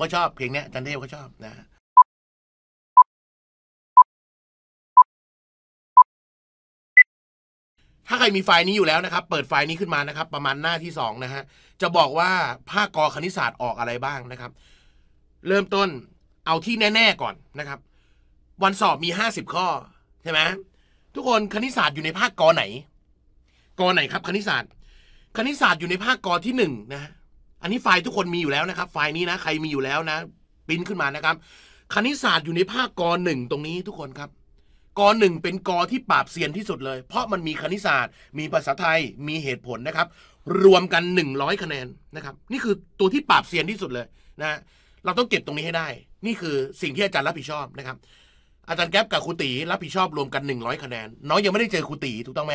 ก็ชอบเพลงเนี้ยจันเทพก็ชอบนะถ้าใครมีไฟล์นี้อยู่แล้วนะครับ เปิดไฟล์นี้ขึ้นมานะครับ ประมาณหน้าที่สองนะฮะจะบอกว่าภาคกอคณิตศาสตร์ออกอะไรบ้างนะครับ เริ่มต้นเอาที่แน่ ๆ ก่อนนะครับ วันสอบมีห้าสิบข้อใช่ไหมทุกคนคณิตศาสตร์อยู่ในภาคกอไหนกอไหนครับ คณิตศาสตร์ คณิตศาสตร์อยู่ในภาคกอที่หนึ่งนะอันนี้ไฟล์ทุกคนมีอยู่แล้วนะครับ ไฟล์นี้นะ ใครมีอยู่แล้วนะปิ้นขึ้นมานะครับ คณิตศาสตร์อยู่ในภาคกหนึ่งตรงนี้ทุกคนครับกหนึ่งเป็นกที่ปราบเซียนที่สุดเลย เพราะมันมีคณิตศาสตร์มีภาษาไทยมีเหตุผลนะครับ รวมกัน 100คะแนนนะครับ นี่คือตัวที่ปราบเซียนที่สุดเลยนะ เราต้องเก็บตรงนี้ให้ได้ นี่คือสิ่งที่อาจารย์รับผิดชอบนะครับ อาจารย์แก๊ปกับครูตีรับผิดชอบรวมกัน100คะแนนน้องยังไม่ได้เจอครูตีถูกต้องไหม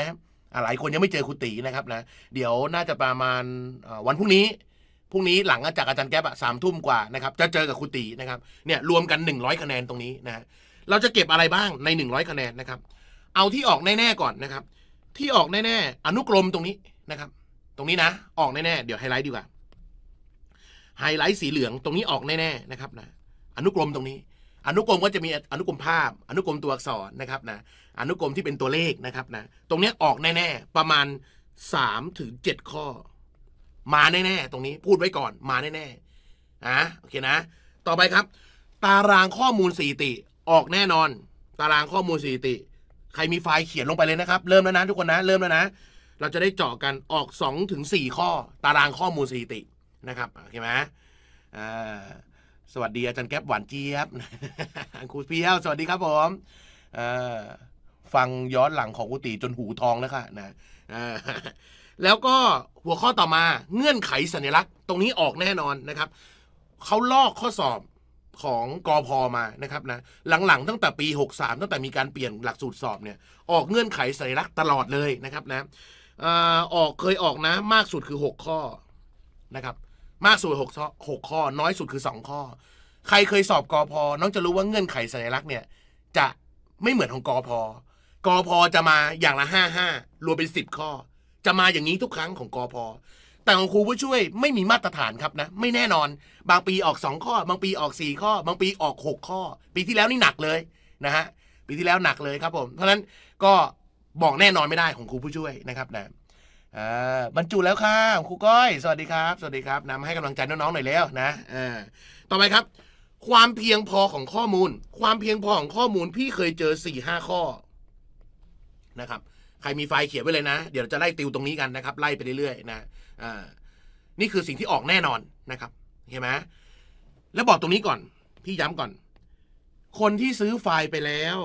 หลายคนยังไม่เจอครูตีนะครับนะเดี๋ยวน่าจะประมาณวันพรุ่งนี้พรุ่งนี้หลังจากอาจารย์แก๊ปอะสามทุ่มกว่านะครับ จะเจอกับคุตีนะครับ เนี่ยรวมกัน 100คะแนนตรงนี้นะเราจะเก็บอะไรบ้างใน 100คะแนนนะครับ เอาที่ออกแน่ ๆ ก่อนนะครับ ที่ออกแน่ ๆ อนุกรมตรงนี้นะครับ ตรงนี้นะ ออกแน่ ๆ เดี๋ยวไฮไลท์ดีกว่า ไฮไลท์สีเหลืองตรงนี้ออกแน่ๆนะครับนะ อนุกรมตรงนี้ อนุกรมก็จะมีอนุกรมภาพ อนุกรมตัวอักษรนะครับนะอนุกรมที่เป็นตัวเลขนะครับนะตรงนี้ออกแน่ๆประมาณ3ถึง7 ข้อมาแน่ ๆ ตรงนี้พูดไว้ก่อน มาแน่ๆอ่ะโอเคนะ ต่อไปครับ ตารางข้อมูลสี่ติ ออกแน่นอน ตารางข้อมูลสี่ติ ใครมีไฟล์เขียนลงไปเลยนะครับ เริ่มแล้วนะทุกคนนะเริ่มแล้วนะเราจะได้เจาะกันออก2ถึง4ข้อ ตารางข้อมูลสี่ตินะครับโอเคไหมาสวัสดีอาจารย์แก๊ปหวานเจี๊ยบครูเพียวสวัสดีครับผมฟังย้อนหลังของกุฏิจนหูทองแล้วค่ะนะแล้วก็หัวข้อต่อมาเงื่อนไขสัญลักษณ์ตรงนี้ออกแน่นอนนะครับเขาลอกข้อสอบของกอพอมานะครับนะหลังๆ ตั้งแต่ปี63 ตั้งแต่มีการเปลี่ยนหลักสูตรสอบเนี่ยออกเงื่อนไขสัญลักษณ์ตลอดเลยนะครับนะออกเคยออกนะ มากสุดคือ 6 ข้อนะครับ มากสุด6กข้อ น้อยสุดคือ 2 ข้อ ใครเคยสอบกอพอน้องจะรู้ว่าเงื่อนไขสัญลักษณ์เนี่ยจะไม่เหมือนของกอพอกอพอจะมาอย่างละ5 5รวมเป็น10ข้อจะมาอย่างนี้ทุกครั้งของกอพอแต่ของครูผู้ช่วยไม่มีมาตรฐานครับนะ ไม่แน่นอน บางปีออก 2 ข้อ บางปีออก4ข้อบางปีออก 6 ข้อ ปีที่แล้วนี่หนักเลยนะฮะปีที่แล้วหนักเลยครับผมเพราะนั้นก็บอกแน่นอนไม่ได้ของครูผู้ช่วยนะครับนะบรรจุแล้วค่ะครูก้อยสวัสดีครับ สวัสดีครับ นำให้กำลังใจน้องๆหน่อยแล้วนะต่อไปครับ ความเพียงพอของข้อมูล ความเพียงพอของข้อมูลพี่เคยเจอสี่ห้าข้อ นะครับใครมีไฟเขียนไว้เลยนะ เดี๋ยวจะไล่ติวตรงนี้กันนะครับ ไล่ไปเรื่อยๆนะ อ่า นี่คือสิ่งที่ออกแน่นอนนะครับเห็นไหมแล้วบอกตรงนี้ก่อน พี่ย้ำก่อน คนที่ซื้อไฟล์ไปแล้ว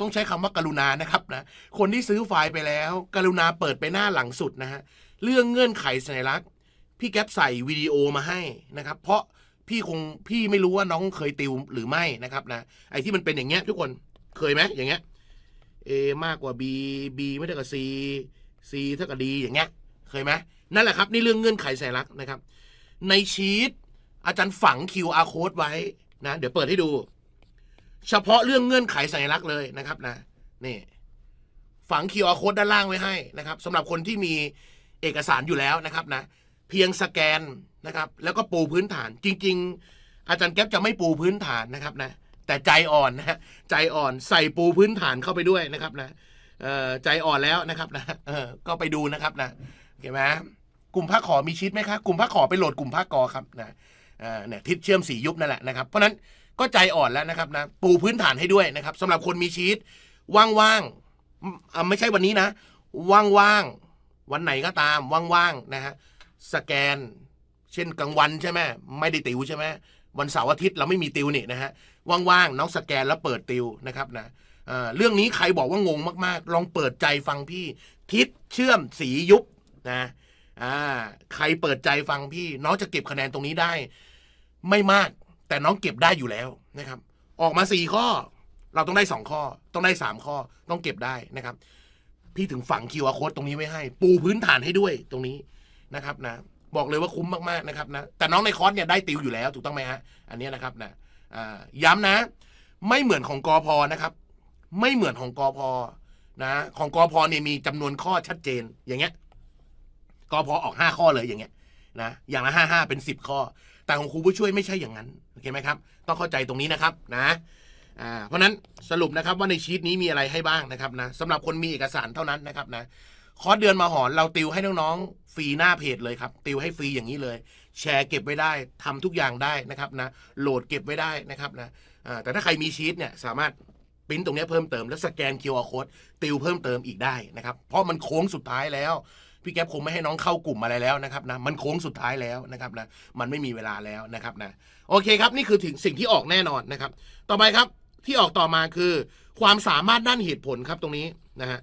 ต้องใช้คำว่ากรุณานะครับ นะคนที่ซื้อไฟล์ไปแล้ว กรุณาเปิดไปหน้าหลังสุดนะฮะเรื่องเงื่อนไขสัญลักษณ์พี่แก๊ปใส่วิดีโอมาให้นะครับ เพราะพี่คงพี่ไม่รู้ว่าน้องเคยติวหรือไม่นะครับ นะไอ้ที่มันเป็นอย่างเงี้ยทุกคนเคยไหมอย่างเงี้ย A มากกว่า B B ไม่เท่ากับ C C เท่ากับ D อย่างเงี้ยเคยไหมนั่นแหละครับ นี่เรื่องเงื่อนไขสลักนะครับ ในชีตอาจารย์ฝัง QR code ไว้นะ เดี๋ยวเปิดให้ดู เฉพาะเรื่องเงื่อนไขสลักเลยนะครับนะนี่ฝัง QR code ด้านล่างไว้ให้นะครับสำหรับคนที่มีเอกสารอยู่แล้วนะครับนะเพียงสแกนนะครับ แล้วก็ปูพื้นฐาน จริงๆ อาจารย์แก๊ปจะไม่ปูพื้นฐานนะครับนะแต่ใจอ่อนนะใจอ่อนใส่ปูพื้นฐานเข้าไปด้วยนะครับนะใจอ่อนแล้วนะครับนะก็ไปดูนะครับนะเห็นไหมกลุ่มพระขอมีชิดไหมครับกลุ่มพระขอไปโหลดกลุ่มพระกอครับนะเนี่ยทิศเชื่อมสียุบนั่นแหละนะครับเพราะนั้นก็ใจอ่อนแล้วนะครับนะปูพื้นฐานให้ด้วยนะครับ สำหรับคนมีชีตว่างๆไม่ใช่วันนี้นะว่างๆวันไหนก็ตามว่างๆนะฮะสแกน เช่นกลางวันใช่ไหมไม่ได้ติวใช่ไหมวันเสาร์อาทิตย์เราไม่มีติวนี่นะฮะว่างๆน้องสแกนแล้วเปิดติวนะครับนะ เรื่องนี้ใครบอกว่างงมากๆ ลองเปิดใจฟังพี่ทิศเชื่อมสียุบนะใครเปิดใจฟังพี่ น้องจะเก็บคะแนนตรงนี้ได้ ไม่มาก แต่น้องเก็บได้อยู่แล้วนะครับ ออกมาสี่ข้อ เราต้องได้สองข้อต้องได้สามข้อ ต้องเก็บได้นะครับพี่ถึงฝังคิวอาโค้ดตรงนี้ไว้ให้ ปูพื้นฐานให้ด้วยตรงนี้นะครับนะบอกเลยว่าคุ้มมากๆนะครับนะแต่น้องในคอร์สเนี่ยได้ติวอยู่แล้ว ถูกต้องไหมฮะอันนี้นะครับนะย้ำนะ ไม่เหมือนของกอพอนะครับ ไม่เหมือนของกอพอนะ ของกอพอเนี่ยมีจำนวนข้อชัดเจนอย่างเงี้ยกอพอออกห้าข้อเลยอย่างเงี้ยนะอย่างละห้าห้าเป็นสิบข้อ แต่ของครูผู้ช่วยไม่ใช่อย่างนั้นโอเคไหมครับต้องเข้าใจตรงนี้นะครับนะเพราะนั้นสรุปนะครับว่าในชีตนี้มีอะไรให้บ้างนะครับนะสำหรับคนมีเอกสารเท่านั้นนะครับ นะคอร์สเดือนมาหอนเราติวให้น้องๆฟรีหน้าเพจเลยครับ ติวให้ฟรีอย่างนี้เลยแชร์เก็บไว้ได้ทำทุกอย่างได้นะครับนะโหลดเก็บไว้ได้นะครับนะแต่ถ้าใครมีชีตเนี่ย สามารถพิมพ์ตรงนี้เพิ่มเติม แล้วสแกน QR code ติวเพิ่มเติมอีกได้นะครับ เพราะมันโค้งสุดท้ายแล้วพี่แก๊ปคงไม่ให้น้องเข้ากลุ่มอะไรแล้วนะครับนะมันโค้งสุดท้ายแล้วนะครับนะมันไม่มีเวลาแล้วนะครับนะโอเคครับนี่คือถึงสิ่งที่ออกแน่นอนนะครับ ต่อไปครับที่ออกต่อมาคือ ความสามารถด้านเหตุผลครับตรงนี้นะฮะ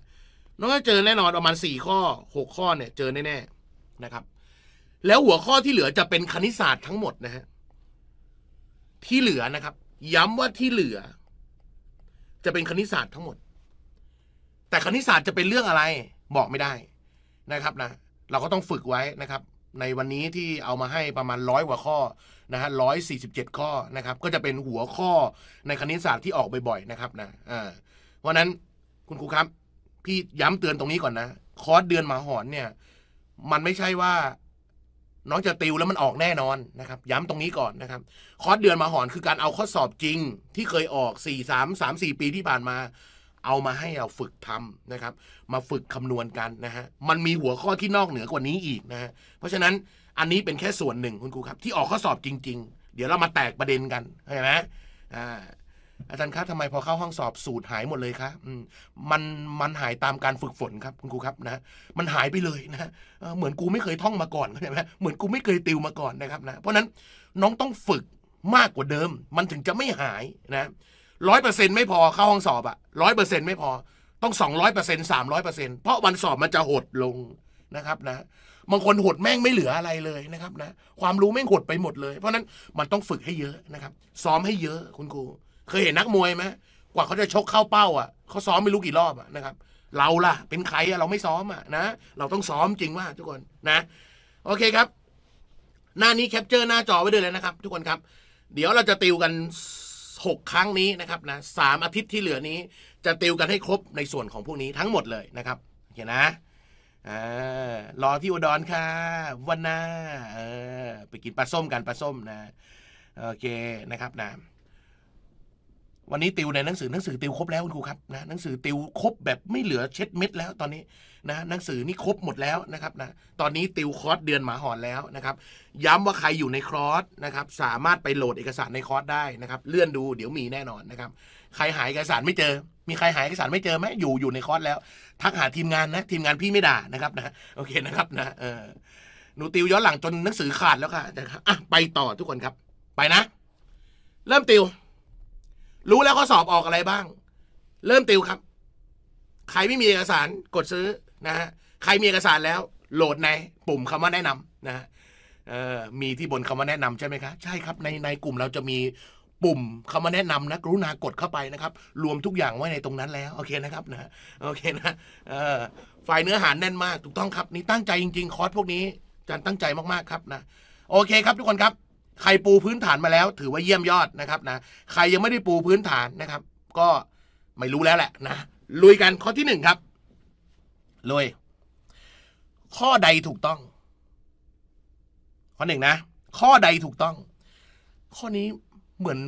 น้องจะเจอแน่นอนประมาณ4ข้อ6 ข้อเนี่ยเจอแน่ๆนะครับแล้วหัวข้อที่เหลือจะเป็นคณิตศาสตร์ทั้งหมดนะฮะที่เหลือนะครับ ย้ำว่าที่เหลือ จะเป็นคณิตศาสตร์ทั้งหมด แต่คณิตศาสตร์จะเป็นเรื่องอะไร บอกไม่ได้นะครับ นะเราก็ต้องฝึกไว้นะครับ ในวันนี้ที่เอามาให้ประมาณร้อยกว่าข้อนะฮะร้อยสี่สิบเจ็ดข้อนะครับ ก็จะเป็นหัวข้อในคณิตศาสตร์ที่ออกบ่อยๆนะครับ นะอ่าเพราะนั้นคุณครูครับ พี่ย้ำเตือนตรงนี้ก่อนนะคอร์สเดือนหมาหอนเนี่ย มันไม่ใช่ว่าน้องจะติวแล้วมันออกแน่นอนนะครับ ย้ำตรงนี้ก่อนนะครับคอร์สเดือนมาหอนคือการเอาข้อสอบจริงที่เคยออก4 3 3 4 ปีที่ผ่านมา เอามาให้เราฝึกทำนะครับ มาฝึกคำนวณกันนะฮะมันมีหัวข้อที่นอกเหนือกว่านี้อีกนะฮะเพราะฉะนั้นอันนี้เป็นแค่ส่วนหนึ่งคุณครูครับ ที่ออกข้อสอบจริง ๆ เดี๋ยวเรามาแตกประเด็นกันเห็นไหมอ่าอาจารย์คะทำไมพอเข้าห้องสอบสูตรหายหมดเลยคะมันมันหายตามการฝึกฝนครับคุณครูครับนะ มันหายไปเลยนะเหมือนกูไม่เคยท่องมาก่อนเช่ไหมเหมือนกูไม่เคยติวมาก่อนนะครับนะ เพราะนั้นน้องต้องฝึกมากกว่าเดิม มันถึงจะไม่หายนะร้อยเปอร์เซ็นต์ไม่พอเข้าห้องสอบอะร้อยเปอร์เซ็นต์ไม่พอ ต้องสองร้อยเปอร์เซ็นต์สามร้อยเปอร์เซ็นต์เพราะวันสอบมันจะหดลงนะครับนะ บางคนหดแม่งไม่เหลืออะไรเลยนะครับนะ ความรู้แม่งหดไปหมดเลย เพราะนั้นมันต้องฝึกให้เยอะนะครับ ซ้อมให้เยอะคุณครูเคยเห็นนักมวยไหมกว่าเขาจะชกเข้าเป้า อ่ะเขาซ้อมไม่รู้กี่รอบอ่ะนะครับ เราล่ะ เป็นใครอ่ะเราไม่ซ้อมอ่ะนะเราต้องซ้อมจริงว่า ทุกคนนะโอเคครับ หน้านี้แคปเจอร์หน้าจอไว้ด้วยเลยนะครับ ทุกคนครับ เดี๋ยวเราจะติวกัน 6 ครั้งนี้นะครับนะสามอาทิตย์ที่เหลือนี้ จะติวกันให้ครบในส่วนของพวกนี้ทั้งหมดเลยนะครับโอเคนะรอที่อุดรค่ะวันหน้าไปกินปลาส้มกันปลาส้มนะโอเคนะครับนะวันนี้ติวในหนังสือหนังสือติวครบแล้วคุณครูครับนะหนังสือติวครบแบบไม่เหลือเช็ดเม็ดแล้วตอนนี้นะหนังสือนี่ครบหมดแล้วนะครับ นะ ตอนนี้ติวคอร์สเดือนหมาหอนแล้วนะครับ ย้ำว่าใครอยู่ในคอร์สนะครับ สามารถไปโหลดเอกสารในคอร์สได้นะครับ เลื่อนดู เดี๋ยวมีแน่นอนนะครับ ใครหายเอกสารไม่เจอ มีใครหายเอกสารไม่เจอไหมอยู่อยู่ในคอร์สแล้วทักหาทีมงานนะ ทีมงานพี่ไม่ด่านะครับนะโอเคนะครับนะเออหนูติวย้อนหลังจนหนังสือขาดแล้วค่ะแต่ครับไปต่อทุกคนครับ ไปนะ เริ่มติวรู้แล้วขาสอบออกอะไรบ้าง เริ่มติวครับ ใครไม่มีเอกสารกดซื้อนะฮะ ใครมีเอกสารแล้ว โหลดใน ปุ่มคำว่าแนะนำนะฮะมีที่บนคำว่าแนะนำใช่ไหมครับ ใช่ครับ ในในกลุ่มเราจะมีปุ่มคำว่าแนะนำนะ กรุณากดเข้าไปนะครับ รวมทุกอย่างไว้ในตรงนั้นแล้วโอเคนะครับ นะโอเคนะฝ่ายเนื้อหาแน่นมากถูกต้องครับ นี่ตั้งใจจริง ๆ คอร์สพวกนี้จันตั้งใจมากๆครับนะโอเคครับทุกคนครับใครปูพื้นฐานมาแล้ว ถือว่าเยี่ยมยอดนะครับ นะใครยังไม่ได้ปูพื้นฐานนะครับ ก็ไม่รู้แล้วแหละ นะลุยกันข้อที่หนึ่งครับลุยข้อใดถูกต้อง ข้อหนึ่งนะ ข้อใดถูกต้อง ข้อนี้เหมือน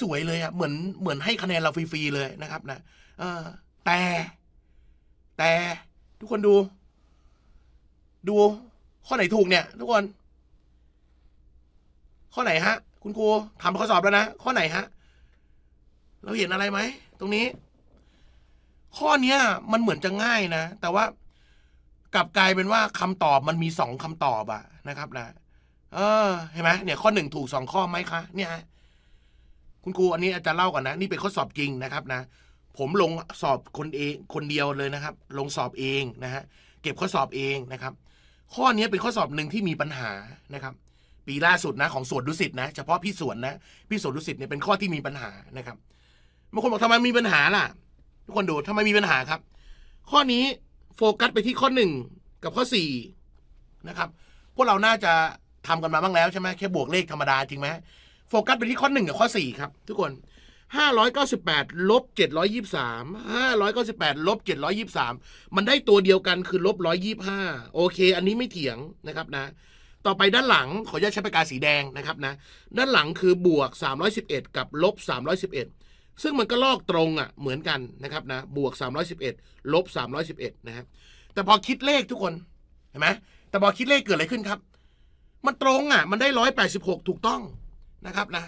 สวย ๆ เลยอะเหมือนเหมือนให้คะแนนเราฟรี ๆ เลยนะครับ นะอแต่ แต่ทุกคนดู ดู ข้อไหนถูกเนี่ยทุกคนข้อไหนฮะคุณครูทำข้อสอบแล้วนะข้อไหนฮะเราเห็นอะไรไหมตรงนี้ ข้อเนี้ยมันเหมือนจะง่ายนะ แต่ว่ากลับกลายเป็นว่าคำตอบมันมีสองคำตอบอะนะครับ นะเออเห็นไหมเนี่ยข้อหนึ่งถูกสองข้อไหมคะ เนี่ย คุณครูอันนี้อาจารย์เล่าก่อนนะนี่เป็นข้อสอบจริงนะครับนะผมลงสอบคนเอง คนเดียวเลยนะครับ ลงสอบเองนะฮะเก็บข้อสอบเองนะครับ ข้อนี้เป็นข้อสอบหนึ่งที่มีปัญหานะครับปีล่าสุดนะของสวนดุสิตนะเฉพาะพี่สวนนะ พี่สวนดุสิตเนี่ยเป็นข้อที่มีปัญหานะครับบางคนบอกทำไมมีปัญหาล่ะทุกคนดูทำไมมีปัญหาครับ ข้อนี้โฟกัสไปที่ข้อหนึ่งกับข้อสี่นะครับพวกเราน่าจะทำกันมาบ้างแล้วใช่ไหมแค่บวกเลขธรรมดาจริงไหมโฟกัสไปที่ข้อหนึ่งกับข้อสี่ครับทุกคนห้าร้อยเก้าสิบแปดลบเจ็ดร้อยยี่สามห้าร้อยเก้าสิบแปดลบเจ็ดร้อยยี่สามมันได้ตัวเดียวกันคือลบร้อยยี่ห้าโอเค อันนี้ไม่เถียงนะครับนะต่อไปด้านหลังขออนุญาตใช้ปากกา สีแดงนะครับนะ ด้านหลังคือบวก311กับ ลบ311ซึ่งมันก็ลอกตรงอ่ะ เหมือนกันนะครับนะ บวก311ลบ311นะฮะบแต่พอคิดเลขทุกคนเห็นไหมแต่พอคิดเลขเกิดอะไรขึ้นครับ มันตรงอ่ะมันได้186ถูกต้องนะครับนะ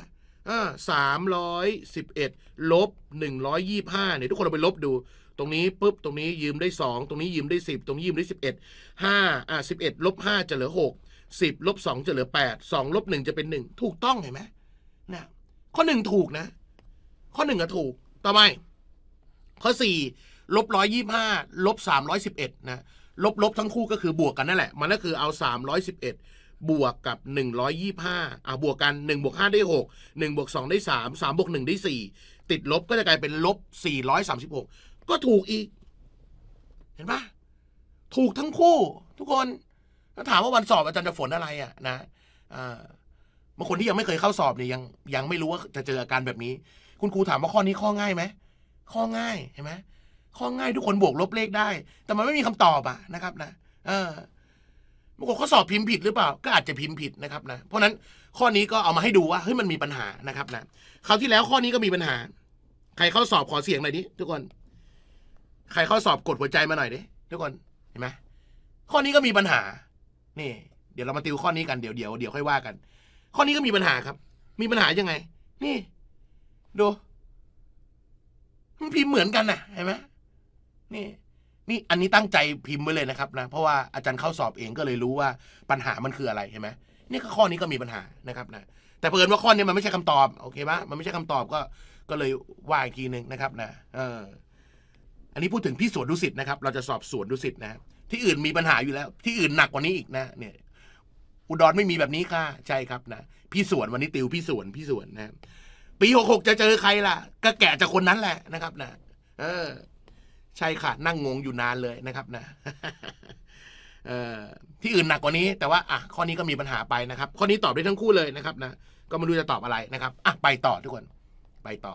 สามร้อยสิบเอ็ดลบหนึ่งร้อยยี่ห้าเนี่ยทุกคนเราไปลบดู ตรงนี้ปุ๊บตรงนี้ยืมได้สองตรงนี้ยืมได้สิบตรงนี้ยืมได้สิบเอ็ดห้าอ่ะสิบเอ็ดลบห้าจะเหลือหกสิบลบสองจะเหลือแปดสองลบหนึ่งจะเป็นหนึ่งถูกต้องเห็นไหมเนี่ยข้อหนึ่งถูกนะ ข้อหนึ่งถูกต่อไปข้อสี่ลบร้อยยี่ห้าลบสามร้อยสิบเอ็ดนะลบ ลบทั้งคู่ก็คือบวกกันนั่นแหละ มันก็คือเอาสามร้อยสิบเอ็ดบวกกับหนึ่งร้อยยี่ห้าอ่าบวกกันหนึ่งบวกห้าได้หกหนึ่งบวกสองได้สามสามบวกหนึ่งได้สี่ติดลบก็จะกลายเป็นลบสี่ร้อยสามสิบหกก็ถูกอีก เห็นปะถูกทั้งคู่ทุกคนถ้าถามว่าวันสอบอาจารย์จะฝนอะไร อ่ะนะบางคนที่ยังไม่เคยเข้าสอบเนี่ยยังยังไม่รู้ว่าจะเจออาการแบบนี้ คุณครูถามว่าข้อนี้ข้อง่ายไหมข้อง่ายเห็นไหมข้อง่ายทุกคนบวกลบเลขได้ แต่มันไม่มีคำตอบอ่ะนะครับ นะเออบางคนเขาสอบพิมพ์ผิด หรือเปล่าก็อาจจะพิมพ์ผิดนะครับนะเพราะนั้นข้อนี้ก็เอามาให้ดูว่าเฮ้ยมันมีปัญหานะครับ นะคราวที่แล้วข้อนี้ก็มีปัญหา ใครเข้าสอบขอเสียงหน่อยดิทุกคน ใครเข้าสอบกดหัวใจมาหน่อยดิทุกคนเห็นไหมข้อนี้ก็มีปัญหานี่เดี๋ยวเรามาติวข้อนี้กันเดี๋ยวเดี๋ยวเดี๋ยวค่อยว่ากัน ข้อนี้ก็มีปัญหาครับ มีปัญหายังไง นี่ ดูมันพิมพ์เหมือนกันนะเห็นไหมนี่ นี่อันนี้ตั้งใจพิมพ์ไว้เลยนะครับนะ เพราะว่าอาจารย์เข้าสอบเองก็เลยรู้ว่าปัญหามันคืออะไรเห็นไหมนี่ข้อนี้ก็มีปัญหานะครับ นะแต่เผอิญว่าข้อนี้มันไม่ใช่คำตอบโอเคปะมันไม่ใช่คำตอบก็ ก็เลยว่าอีกทีหนึ่งนะครับนะเออ อันนี้พูดถึงพี่สวนดุสิตนะครับเราจะสอบสวนดุสิตนะครับที่อื่นมีปัญหาอยู่แล้ว ที่อื่นหนักกว่านี้อีกนะเนี่ย อุดรไม่มีแบบนี้ค่ะใช่ครับนะพี่สวนวันนี้ติวพี่สวนพี่สวนนะปีหกหกจะเจอใครล่ะ ก็แก่จากคนนั้นแหละนะครับนะเออ ใช่ค่ะนั่งงงอยู่นานเลยนะครับ นะเออที่อื่นหนักกว่านี้ แต่ว่า อ่ะ ข้อนี้ก็มีปัญหาไปนะครับข้อนี้ตอบได้ทั้งคู่เลยนะครับนะก็ไม่รู้จะตอบอะไรนะครับอ่ะไปต่อทุกคน ไปต่อ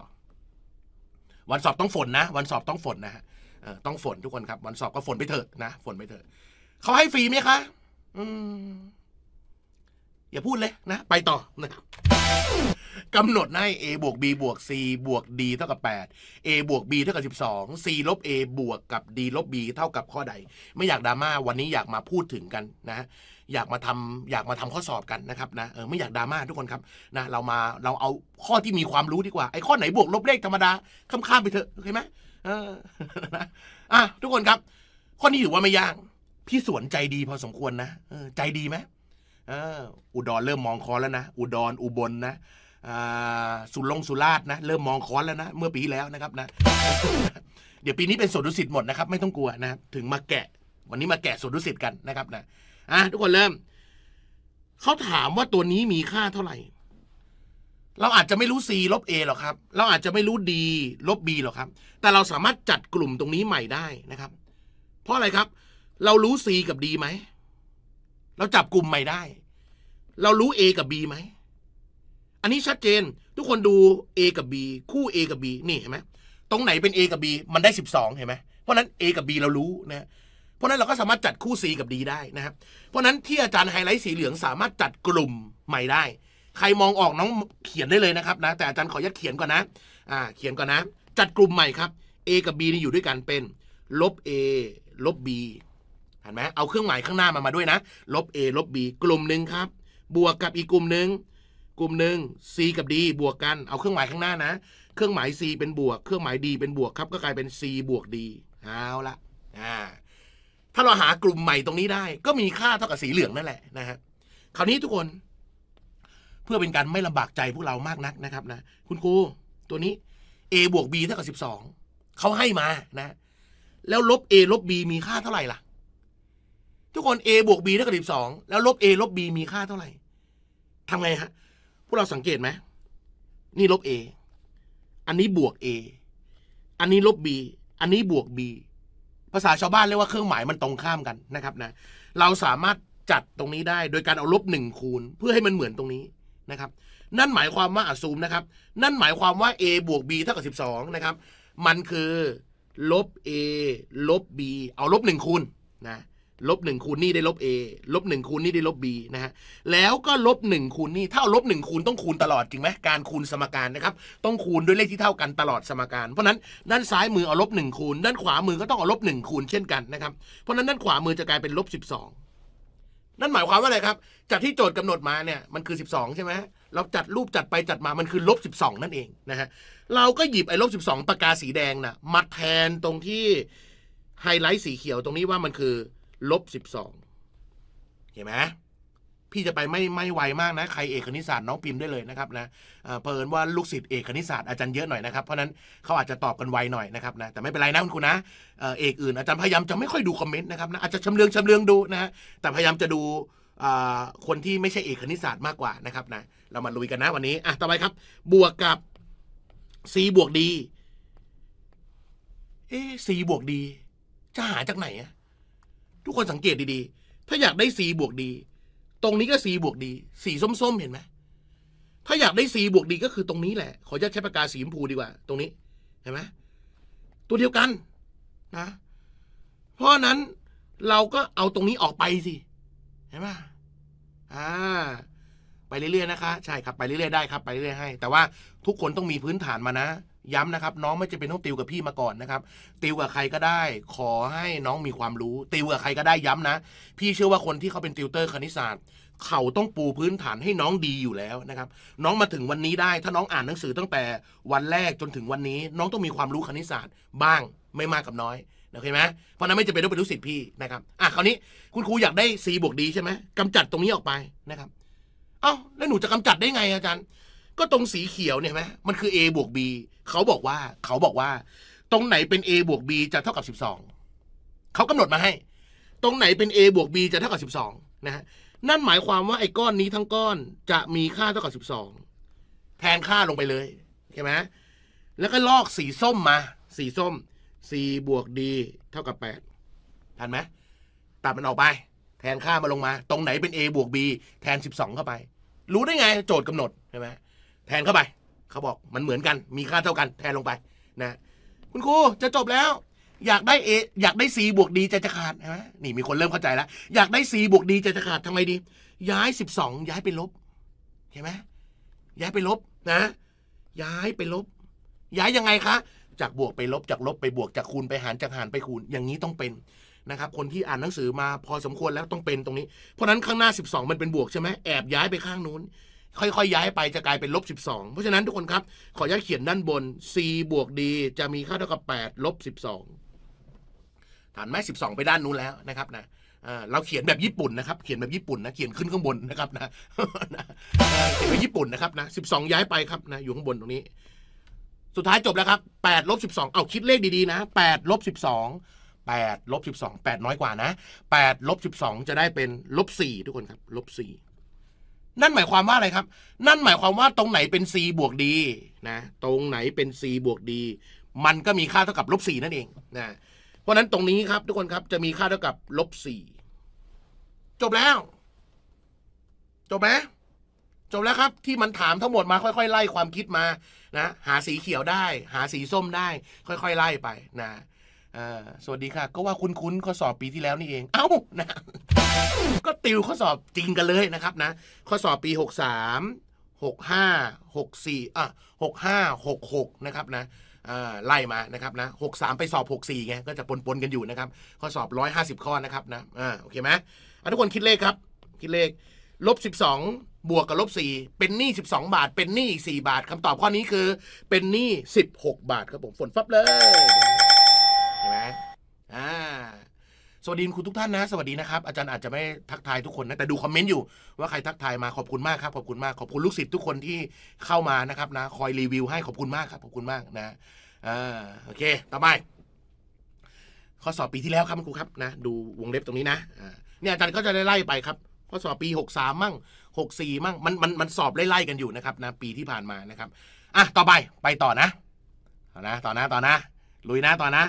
วันสอบต้องฝนนะวันสอบต้องฝนนะฮะต้องฝนทุกคนครับ วันสอบก็ฝนไปเถอะนะฝนไปเถอะ เขาให้ฟรีไหมคะอืมอย่าพูดเลยนะไปต่อนะกำหนดให้ a บวก b บวก c บวก d เท่ากับ 8 a บวก b เท่ากับ 12 c ลบ a บวกกับ d ลบ b เท่ากับข้อใด ไม่อยากดราม่าวันนี้อยากมาพูดถึงกันนะ อยากมาทำอยากมาทำข้อสอบกันนะครับนะเออไม่อยากดราม่าทุกคนครับนะเรามาเราเอาข้อที่มีความรู้ดีกว่าไอ้ข้อไหนบวกลบเลขธรรมดาข้ามๆไปเถอะเอเคไหมเออนะอ่ะทุกคนครับข้อนี้ถือว่าไม่ยากพี่สวนใจดีพอสมควรนะใจดีไหมอุดรเริ่มมองคอแล้วนะ อุดร อุบลนะสุลงสุราษนะ เริ่มมองคอนแล้วนะ เมื่อปีแล้วนะครับ นะ เดี๋ยวปีนี้เป็นสวนดุสิตหมดนะครับ ไม่ต้องกลัวนะ ถึงมาแกะ วันนี้มาแกะสวนดุสิตกันนะครับ นะอ่ะทุกคนเริ่ม เขาถามว่าตัวนี้มีค่าเท่าไหร่เราอาจจะไม่รู้ C ลบ A หรอกครับ เราอาจจะไม่รู้ D ลบ B หรอกครับ แต่เราสามารถจัดกลุ่มตรงนี้ใหม่ได้นะครับ เพราะอะไรครับ เรารู้ C กับ D ไหม เราจับกลุ่มใหม่ได้ เรารู้ A กับ B ไหม อันนี้ชัดเจนทุกคนดู A กับ B คู่ A กับ B นี่เห็นไหมตรงไหนเป็น A กับ B มันได้ 12 เห็นไหมเพราะนั้น A กับ B เรารู้นะ เพราะนั้นเราก็สามารถจัดคู่ C กับ D ได้นะครับ เพราะนั้นที่อาจารย์ไฮไลท์สีเหลืองสามารถจัดกลุ่มใหม่ได้ใครมองออกน้องเขียนได้เลยนะครับนะแต่อาจารย์ขอยัดเขียนก่อนนะ อ่า เขียนก่อนนะ จัดกลุ่มใหม่ครับ A กับ B นี่อยู่ด้วยกันเป็นลบ A ลบ B เห็นไหมเอาเครื่องหมายข้างหน้ามามาด้วยนะลบ A ลบ B กลุ่มหนึ่งครับ บวกกับอีก กลุ่มหนึ่งกลุ่มหนึ่ง C กับ D บวกกันเอาเครื่องหมายข้างหน้านะ เครื่องหมาย C เป็นบวกเครื่องหมาย D เป็นบวกครับ ก็กลายเป็น C บวก D เอาละอ่าถ้าเราหากลุ่มใหม่ตรงนี้ได้ ก็มีค่าเท่ากับสีเหลืองนั่นแหละนะฮะคราวนี้ทุกคนเพื่อเป็นการไม่ลำบากใจพวกเรามากนักนะครับนะ คุณครูตัวนี้ a บวก b เท่ากับสสิบองเขาให้มานะ แล้วลบ a ลบ b มีค่าเท่าไหร่ล่ะ ทุกคน a บวก b เท่ากับสสิบองแล้วลบ a ลบ b มีค่าเท่าไหร่ทำไงฮะ พวกเราสังเกตไหมนี่ลบ a อันนี้บวก a อันนี้ลบ b อันนี้บวก b ภาษาชาวบ้านเรียกว่าเครื่องหมายมันตรงข้ามกันนะครับนะ เราสามารถจัดตรงนี้ได้โดยการเอาลบหนึ่งคูณ เพื่อให้มันเหมือนตรงนี้นะครับนั่นหมายความว่าอัดซูมนะครับ นั่นหมายความว่า a บวก b เท่ากับ 12 นะครับ มันคือลบ a ลบ b เอาลบ1คูณนะลบ1คูณนี่ได้ลบ a ลบ1คูณนี่ได้ลบ b นะฮะ แล้วก็ลบ1คูณนี่ถ้าลบ1คูณต้องคูณตลอดจริงไหมการคูณสมการนะครับ ต้องคูณด้วยเลขที่เท่ากันตลอดสมการ เพราะนั้นด้านซ้ายมือเอาลบ1คูณ ด้านขวามือก็ต้องเอาลบ1คูณเช่นกันนะครับ เพราะนั้นด้านขวามือจะกลายเป็นลบ 12นั่นหมายความว่าอะไรครับจากที่โจทย์กำหนดมาเนี่ยมันคือ 12 ใช่ไหมเราจัดรูปจัดไปจัดมามันคือ ลบ12นั่นเอง นะฮะ เราก็หยิบไอ้ลบ 12ปากกาสีแดงนะ่ะมาแทนตรงที่ ไฮไลท์สีเขียวตรงนี้ว่ามันคือ ลบ12เห็นไหมพี่จะไปไม่ไม่ไวมากนะใครเอกคณิตศาสตร์น้องพิมพ์ได้เลยนะครับนะเอิญว่าลูกศิษย์เอกคณิตศาสตร์อาจารย์เยอะหน่อยนะครับเพราะนั้นเขาอาจจะตอบกันไวหน่อย นะครับนะแต่ไม่เป็นไรนะคุณครูนะเอกอื่นอาจารย์พยายามจะไม่ค่อยดูคอมเมนต์นะครับนะอาจจะชำเลืองชำเลืองดูนะแต่พยายามจะดูคนที่ไม่ใช่เอกคณิตศาสตร์มากกว่านะครับนะเรามาลุยกันนะวันนี้อ่ะต่อไปครับ บวกกับ c บวกดีเอ๊ c บวกดี จะหาจากไหนอะทุกคนสังเกตดีๆ ถ้าอยากได้ c บวกดีตรงนี้ก็สีบวกดี สีส้ม ๆ เห็นไหมถ้าอยากได้สีบวกดีก็คือตรงนี้แหละ ขอจะใช้ปากกาสีชมพูดีกว่า ตรงนี้ เห็นไหมตัวเดียวกันนะเพราะนั้นเราก็เอาตรงนี้ออกไปสิเห็นไหมอ่าไปเรื่อย ๆ นะคะใช่ครับ ไปเรื่อย ๆ ได้ครับไปเรื่อยๆให้แต่ว่า ทุกคนต้องมีพื้นฐานมานะย้ำนะครับน้องไม่จำเป็นต้องติวกับพี่มาก่อนนะครับ ติวกับใครก็ได้ ขอให้น้องมีความรู้ ติวกับใครก็ได้ย้ำนะ พี่เชื่อว่าคนที่เขาเป็นติวเตอร์คณิตศาสตร์เขาต้องปูพื้นฐานให้น้องดีอยู่แล้วนะครับ น้องมาถึงวันนี้ได้ถ้าน้องอ่านหนังสือตั้งแต่ วันแรกจนถึงวันนี้ น้องต้องมีความรู้คณิตศาสตร์บ้างไม่มากกับน้อยโอเคไหมเพราะนั้นไม่จะเป็นต้องเป็นลูกศิษย์พี่นะครับอ่ะคราวนี้คุณครูอยากได้ c บวกดีใช่ไหมกำจัดตรงนี้ออกไปนะครับ เอ้าแล้วหนูจะกำจัดได้ไงอาจารย์ก็ตรงสีเขียวเนี่ยไหมมันคือ A บวก B เขาบอกว่าเขาบอกว่าตรงไหนเป็น A บวก B จะเท่ากับ 12 เขากำหนดมาให้ ตรงไหนเป็น A บวก B จะเท่ากับ 12 นะฮะนั่นหมายความว่าไอ้ก้อนนี้ทั้งก้อนจะมีค่าเท่ากับ 12 แทนค่าลงไปเลยใช่ไหมแล้วก็ลอกสีส้มมา สีส้ม C บวก D เท่ากับ8ทันไหมตัดมันออกไป แทนค่ามาลงมา ตรงไหนเป็น A บวก B แทน 12 เข้าไป รู้ได้ไง โจทย์กำหนดใช่ไหมแทนเข้าไป เขาบอกมันเหมือนกัน มีค่าเท่ากัน แทนลงไปนะ คุณครูจะจบแล้ว อยากได้เออยากได้ C บวกดีจะจะขาด ใช่ไหมนี่มีคนเริ่มเข้าใจแล้ว อยากได้ C บวกดีจะจะขาดทำไงดี ย้ายสสิบองย้ายไปลบเห็นไหมย้ายไปลบนะ ย้ายไปลบ ย้ายยังไงคะ จากบวกไปลบจากลบไปบวกจากคูณไปหารจากหารไปคูณ อย่างนี้ต้องเป็นนะครับ คนที่อ่านหนังสือมาพอสมควรแล้วต้องเป็นตรงนี้ เพราะนั้นข้างหน้า 12 มันเป็นบวกใช่ไหมแอบย้ายไปข้างนู้นค่อยๆ ย้ายไปจะกลายเป็นลบ12เพราะฉะนั้นทุกคนครับ ขอย้ายเขียนด้านบน c บวก d จะมีค่าเท่ากับ8ลบ12ฐานไม้12ไปด้านนู้นแล้วนะครับนะเราเขียนแบบญี่ปุ่นนะครับเขียนแบบญี่ปุ่นนะ เขียนขึ้นข้างบนนะครับนะเขียนแบบญี่ปุ่นนะครับนะ12ย้ายไปครับนะอยู่ข้างบนตรงนี้ สุดท้ายจบแล้วครับ8ลบ12เอาคิดเลขดีๆนะ8ลบ12 8ลบ12 8น้อยกว่านะ8ลบ12จะได้เป็นลบ4ทุกคนครับลบ4นั่นหมายความว่าอะไรครับ นั่นหมายความว่าตรงไหนเป็น c บวกดีนะ ตรงไหนเป็น c บวกดี มันก็มีค่าเท่ากับลบสี่นั่นเองนะ เพราะนั้นตรงนี้ครับทุกคนครับ จะมีค่าเท่ากับลบสี่ จบแล้ว จบไหมจบแล้วครับที่มันถามทั้งหมดมาค่อยๆ ไล่ความคิดมา นะหาสีเขียวได้ หาสีส้มได้ค่อยๆไล่ไปนะสวัสดีค่ะก็ว่าคุ้นข้อสอบปีที่แล้วนี่เองเอ้านะก็ติวข้อสอบจริงกันเลยนะครับนะ ข้อสอบปี 63 65 64อ่ะ65 66นะครับนะไล่มานะครับนะ 63 ไปสอบ 64ไงก็จะปนปนกันอยู่นะครับ ข้อสอบ 150 ข้อนะครับนะอ่าโอเคไหมทุกคนคิดเลขครับ คิดเลขลบ 12 บวกกับลบ 4 เป็นหนี้12 บาทเป็นหนี้4บาทคำตอบข้อนี้คือเป็นหนี้16 บาทครับผมฝนฟับเลยอ่าสวัสดีคุณทุกท่านนะสวัสดีนะครับอาจารย์อาจจะไม่ทักทายทุกคนนะ แต่ดูคอมเมนต์อยู่ว่าใครทักทายมาขอบคุณมากครับขอบคุณมากขอบคุณลูกศิษย์ทุกคนที่เข้ามานะครับนะ คอยรีวิวให้ขอบคุณมากครับ ขอบคุณมากนะอ่าโอเค ต่อไป ข้อสอบปีที่แล้วครับคุณครูครับนะ ดูวงเล็บตรงนี้นะเนี่ยอาจารย์ ก็จะได้ไล่ไปครับข้อสอบปีหกสามมั่งี่มั่งมันมันมันสอบไล่ไล่กันอยู่นะครับนะ ปีที่ผ่านมานะครับอ่ะต่อไป ไปต่อนะต่อนะ ต่อนะต่อนะลุยนะต่อนะ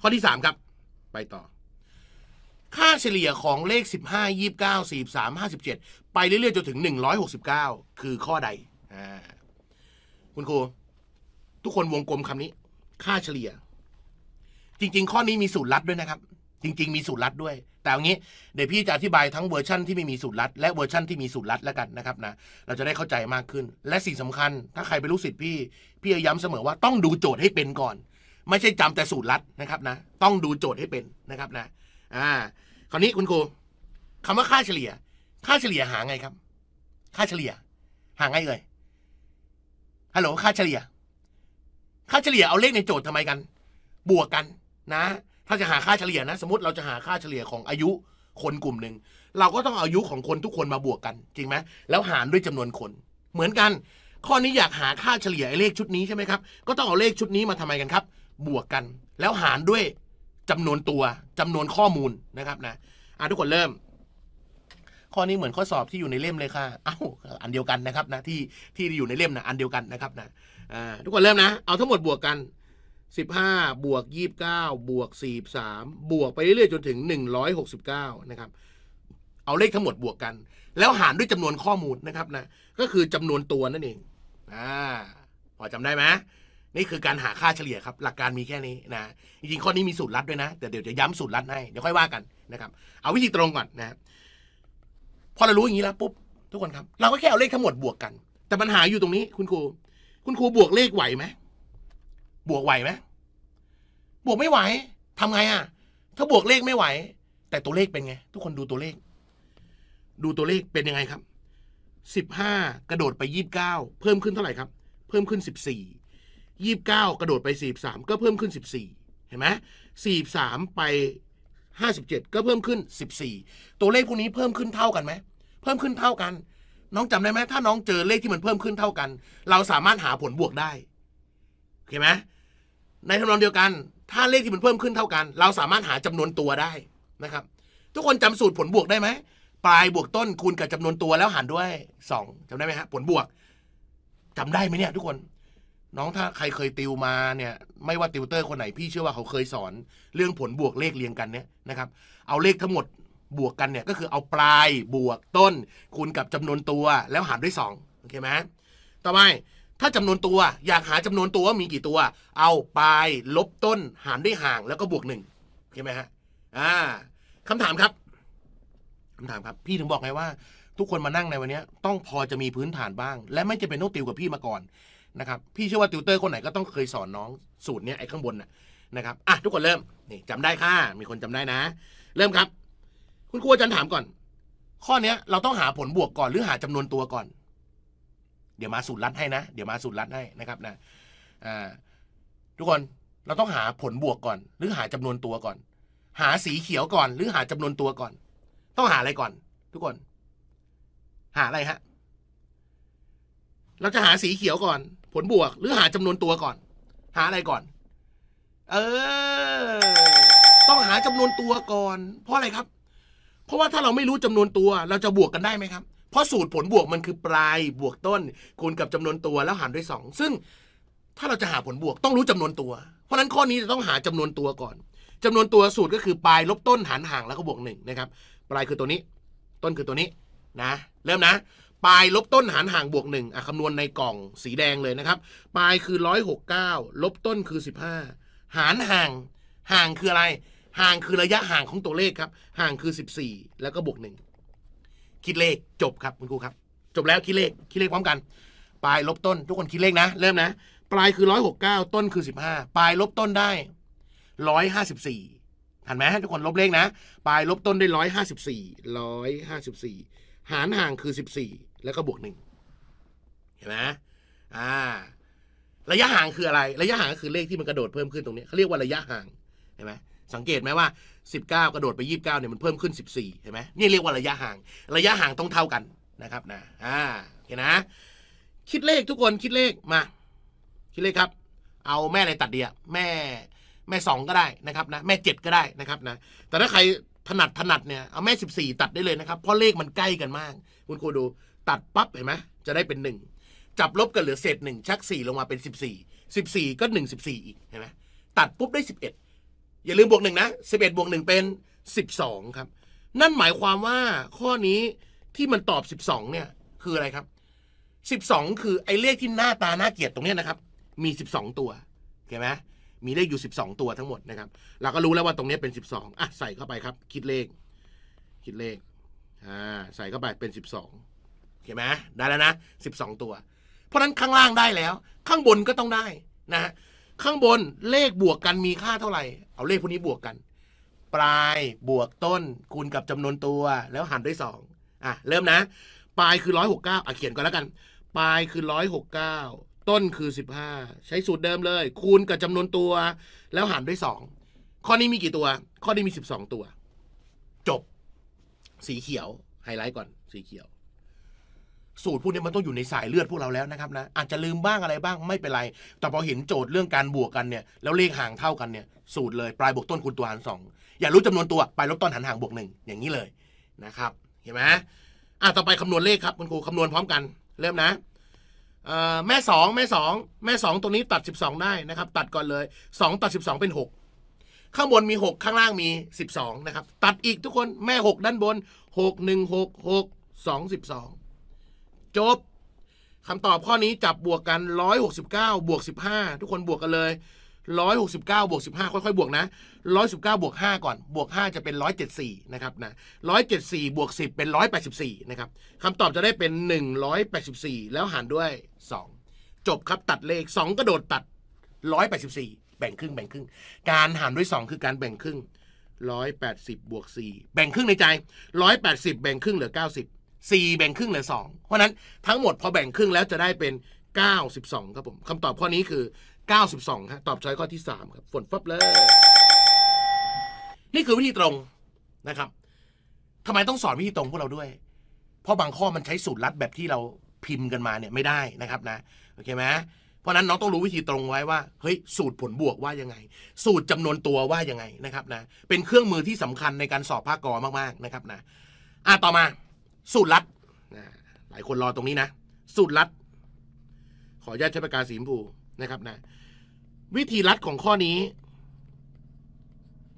ข้อที่สามครับไปต่อ ค่าเฉลี่ยของเลข 15 29 43 57 ไปเรื่อยๆจนถึง169 คือข้อใด คุณครู ทุกคนวงกลมคำนี้ ค่าเฉลี่ย จริง ๆ ข้อนี้มีสูตรลัดด้วยนะครับ จริง ๆ มีสูตรลัดด้วย แต่เอางี้ เดี๋ยวพี่จะอธิบายทั้งเวอร์ชั่นที่ไม่มีสูตรลัด และเวอร์ชั่นที่มีสูตรลัดแล้วกันนะครับนะ เราจะได้เข้าใจมากขึ้น และสิ่งสำคัญ ถ้าใครเป็นลูกศิษย์พี่ พี่ย้ำเสมอว่าต้องดูโจทย์ให้เป็นก่อนไม่ใช่จำแต่สูตรลัดนะครับนะต้องดูโจทย์ให้เป็นนะครับนะอ่า คราวนี้คุณครูคำว่าค่าเฉลี่ย ค่าเฉลี่ยหาไงครับ ค่าเฉลี่ย หาไงเอ่ยฮัลโหลค่าเฉลี่ย ค่าเฉลี่ยเอาเลขในโจทย์ทำไมกัน บวกกันนะ ถ้าจะหาค่าเฉลี่ยนะสมมติเราจะหาค่าเฉลี่ยของอายุ คนกลุ่มหนึ่งเราก็ต้องอาอายุของคนทุกคนมาบวกกัน จริงไหมแล้วหารด้วยจำนวนคน เหมือนกัน ข้อนี้อยากหาค่าเฉลี่ยเลขชุดนี้ใช่ไหมครับก็ต้องเอาเลขชุดนี้มาทำไมกันครับบวกกันแล้วหารด้วยจำนวนตัว จำนวนข้อมูลนะครับนะอ่ะทุกคนเริ่ม ข้อนี้เหมือนข้อสอบที่อยู่ในเล่มเลยค่ะเอ้าอันเดียวกันนะครับนะ ที่ที่อยู่ในเล่มนะอันเดียวกันนะครับนะอ่าทุกคนเริ่มนะ เอาทั้งหมดบวกกันสิบห้าบวกยี่บเก้าบวกสี่สามบวกไปเรื่อยๆจนถึงหนึ่งร้อยหกสิบเก้านะครับ เอาเลขทั้งหมดบวกกัน แล้วหารด้วยจำนวนข้อมูลนะครับนะ ก็คือจำนวนตัวนั่นเองอ่า พอจำได้ไหมนี่คือการหาค่าเฉลี่ยครับ หลักการมีแค่นี้นะจริงๆ ข้อนี้มีสูตรลัดด้วยนะ แต่เดี๋ยวจะย้ำสูตรลัดให้เดี๋ยวค่อยว่ากันนะครับเอาวิธีตรงก่อนนะ พอเรารู้อย่างนี้แล้วปุ๊บทุกคนครับ เราก็แค่เอาเลขทั้งหมดบวกกัน แต่ปัญหาอยู่ตรงนี้ คุณครูคุณครูบวกเลขไหวไหม บวกไหวไหมบวกไม่ไหว ทำไงอ่ะถ้าบวกเลขไม่ไหว แต่ตัวเลขเป็นไง ทุกคนดูตัวเลข ดูตัวเลขเป็นยังไงครับสิบห้ากระโดดไปยี่บเก้าเพิ่มขึ้นเท่าไหร่ครับ เพิ่มขึ้นสิบสี่ยี่บเก้ากระโดดไปสี่สามก็เพิ่มขึ้นสิบสี่เห็นไหมสี่สามไปห้าสิบเจ็ดก็เพิ่มขึ้นสิบสี่ตัวเลขพวกนี้เพิ่มขึ้นเท่ากันไหมเพิ่มขึ้นเท่ากัน น้องจำได้ไหมถ้าน้องเจอเลขที่มันเพิ่มขึ้นเท่ากัน เราสามารถหาผลบวกได้เห็นไหมในทำนองเดียวกัน ถ้าเลขที่มันเพิ่มขึ้นเท่ากัน เราสามารถหาจำนวนตัวได้นะครับ ทุกคนจำสูตรผลบวกได้ไหมปลายบวกต้นคูณกับจำนวนตัวแล้วหารด้วยสองจำได้ไหมฮะผลบวก จำได้ไหมเนี่ย ทุกคนน้องถ้าใครเคยติวมาเนี่ยไม่ว่าติวเตอร์คนไหนพี่เชื่อว่าเขาเคยสอน เรื่องผลบวกเลขเรียงกันเนี่ยนะครับเอาเลขทั้งหมดบวกกันเนี่ยก็คือเอาปลายบวกต้นคูณกับจำนวนตัวแล้วหารด้วย2โอเคไหมต่อไปถ้าจำนวนตัวอยากหาจำนวนตัวมีกี่ตัว เอาปลายลบต้น หารด้วยห่างแล้วก็บวกหนึ่งโอเคไหมฮะอ่าคำถามครับคำถามครับ พี่ถึงบอกไงว่า ทุกคนมานั่งในวันนี้ต้องพอจะมีพื้นฐานบ้าง และไม่จะเป็นต้องติว กับพี่มาก่อนนะครับพี่เชื่อว่าติวเตอร์คนไหนก็ต้องเคยสอนน้องสูตรเนี้ย ไอ้ข้างบนน่ะนะครับอ่ะทุกคนเริ่มนี่จำได้ค่ะมีคนจำได้นะ เริ่มครับ คุณครูอาจารย์ถามก่อน ข้อเนี้ย เราต้องหาผลบวกก่อน หรือหาจำนวนตัวก่อน เดี๋ยวมาสูตรลัดให้นะเดี๋ยวมาสูตรลัดให้นะครับ นะอ่าทุกคนเราต้องหาผลบวกก่อน หรือหาจำนวนตัวก่อน หาสีเขียวก่อนหรือหาจำนวนตัวก่อน ต้องหาอะไรก่อน ทุกคนหาอะไรฮะเราจะหาสีเขียวก่อนผลบวก หรือหาจำนวนตัวก่อน หาอะไรก่อนเออต้องหาจำนวนตัวก่อน เพราะอะไรครับ เพราะว่าถ้าเราไม่รู้จำนวนตัวเราจะบวกกันได้ไหมครับ เพราะสูตรผลบวกมันคือปลาย บวกต้น คูณกับจำนวนตัวแล้วหารด้วยสอง ซึ่งถ้าเราจะหาผลบวกต้องรู้จำนวนตัว เพราะนั้นข้อนี้จะต้องหาจำนวนตัวก่อน จำนวนตัวสูตรก็คือ ปลายลบต้น หารห่างแล้วก็บวกหนึ่งนะครับ ปลายคือตัวนี้ ต้นคือตัวนี้ นะเริ่มนะปลายลบต้นหารห่างบวกหนึ่งคำนวณในกล่องสีแดงเลยนะครับ ปลายคือร้อยหกเก้าลบต้นคือสิบห้าหารห่าง ห่างคืออะไร ห่างคือระยะห่างของตัวเลขครับ ห่างคือสิบสี่แล้วก็บวกหนึ่งคิดเลขจบครับคุณครูครับ จบแล้วคิดเลขคิดเลขพร้อมกันปลายลบต้น ทุกคนคิดเลขนะ เริ่มนะปลายคือร้อยหกเก้าต้นคือสิบห้าปลายลบต้นได้ร้อยห้าสิบสี่ทันไหมทุกคนลบเลขนะ ปลายลบต้นได้ร้อยห้าสิบสี่ร้อยห้าสิบสี่หารห่างคือสิบสี่แล้วก็บวกหนึ่ง เห็นไหมอ่า ระยะห่างคืออะไร ระยะห่างก็คือเลขที่มันกระโดดเพิ่มขึ้นตรงนี้ เขาเรียกว่าระยะห่าง เห็นไหมสังเกตไหมว่า19 กระโดดไป29เนี่ยมันเพิ่มขึ้น14เห็นไหมนี่เรียกว่าระยะห่าง ระยะห่างต้องเท่ากันนะครับนะ อ่าเห็นนะ คิดเลขทุกคนคิดเลขมา คิดเลขครับ เอาแม่อะไรตัดเดียแม่แม่สองก็ได้นะครับนะ แม่เจ็ดก็ได้นะครับนะ แต่ถ้าใครถนัดถนัดเนี่ย เอาแม่ 14 ตัดได้เลยนะครับ เพราะเลขมันใกล้กันมาก คุณครูดูตัดปั๊บเห็นไหมจะได้เป็นหนึ่ง จับลบกันเหลือเศษหนึ่งชักสี่ลงมาเป็นสิบสี่ สิบสี่ก็หนึ่งสิบสี่อีกเห็นไหมตัดปุ๊บได้สิบเอ็ด อย่าลืมบวกหนึ่งนะสิบเอ็ดบวกหนึ่งเป็นสิบสองครับ นั่นหมายความว่าข้อนี้ที่มันตอบสิบสองเนี่ย คืออะไรครับ สิบสองคือไอ้เลขที่หน้าตาหน้าเกียดตรงนี้นะครับ มีสิบสองตัวเข้าไหมมีเลขอยู่ 12 ตัวทั้งหมดนะครับ เราก็รู้แล้วว่าตรงนี้เป็น12อ่ะ ใส่เข้าไปครับ คิดเลข คิดเลข อ่า ใส่เข้าไปเป็น12เห็นไหมได้แล้วนะ12ตัว เพราะนั้นข้างล่างได้แล้ว ข้างบนก็ต้องได้นะ ข้างบนเลขบวกกันมีค่าเท่าไหร่ เอาเลขพวกนี้บวกกัน ปลายบวกต้น คูณกับจำนวนตัวแล้วหารด้วย2อ่ะ เริ่มนะปลายคือ169อ่ะเขียนก่อนแล้วกัน ปลายคือ169ต้นคือ15ใช้สูตรเดิมเลย คูณกับจำนวนตัว แล้วหารด้วย2ข้อนี้มีกี่ตัว ข้อนี้มี12ตัว จบ สีเขียวไฮไลท์ก่อน สีเขียวสูตรพวกนี้มันต้องอยู่ในสายเลือดพวกเราแล้วนะครับนะ อาจจะลืมบ้างอะไรบ้างไม่เป็นไรแต่พอเห็นโจทย์เรื่องการบวกกันเนี่ยแล้วเลขห่างเท่ากันเนี่ยสูตรเลยปลายบวกต้นคูณตัวหารสองอย่ารู้จำนวนตัวปลายลบต้นหารห่างบวกหนึ่งอย่างนี้เลยนะครับเห็นไหมอ่ะต่อไปคำนวณเลขครับคุณครูคำนวณพร้อมกัน เริ่มนะแม่สองแม่สองแม่สองตัวนี้ตัด 12 ได้นะครับ ตัดก่อนเลย 2 ตัด 12 เป็น 6 ข้างบนมี 6 ข้างล่างมี 12นะครับตัดอีกทุกคนแม่ 6 ด้านบน6 1 6 6 2 12จบคำตอบข้อนี้จับบวกกัน 169บวก15 ทุกคนบวกกันเลย 169บวก15 ค่อยๆบวกนะ1 6 9บวก5ก่อน บวก5จะเป็น 174นะครับนะ174บวก10 เป็น 184นะครับคำตอบจะได้เป็น 184 แล้วหารด้วย 2 จบครับตัดเลข 2 กระโดดตัด 184 แบ่งครึ่งแบ่งครึ่ง การหารด้วย 2 คือการแบ่งครึ่ง 180บวก4แบ่งครึ่งในใจ 180แบ่งครึ่งเหลือ 90่แบ่งครึ่งเหลือ2เพราะนั้นทั้งหมดพอแบ่งครึ่งแล้วจะได้เป็น 92ครับผมคำตอบข้อนี้คือ 92ครับตอบช้อยข้อที่3ครับ ฝนฟับเลย นี่คือวิธีตรงนะครับทำไมต้องสอนวิธีตรงพวกเราด้วย เพราะบางข้อมันใช้สูตรลัดแบบที่เราพิมพ์กันมา เนี่ยไม่ได้นะครับ นะโอเคไหมเพราะนั้นน้องต้องรู้วิธีตรงไว้ว่า เฮ้ยสูตรผลบวกว่ายังไง สูตรจำนวนตัวว่ายังไงนะครับนะเป็นเครื่องมือที่สำคัญในการสอบภาคกอมากๆนะครับ นะอ่ะต่อมาสูตรลัดหลายคนรอตรงนี้นะ สูตรลัด ขออนุญาตใช้ปากกาสีชมพูนะครับนะ วิธีลัดของข้อนี้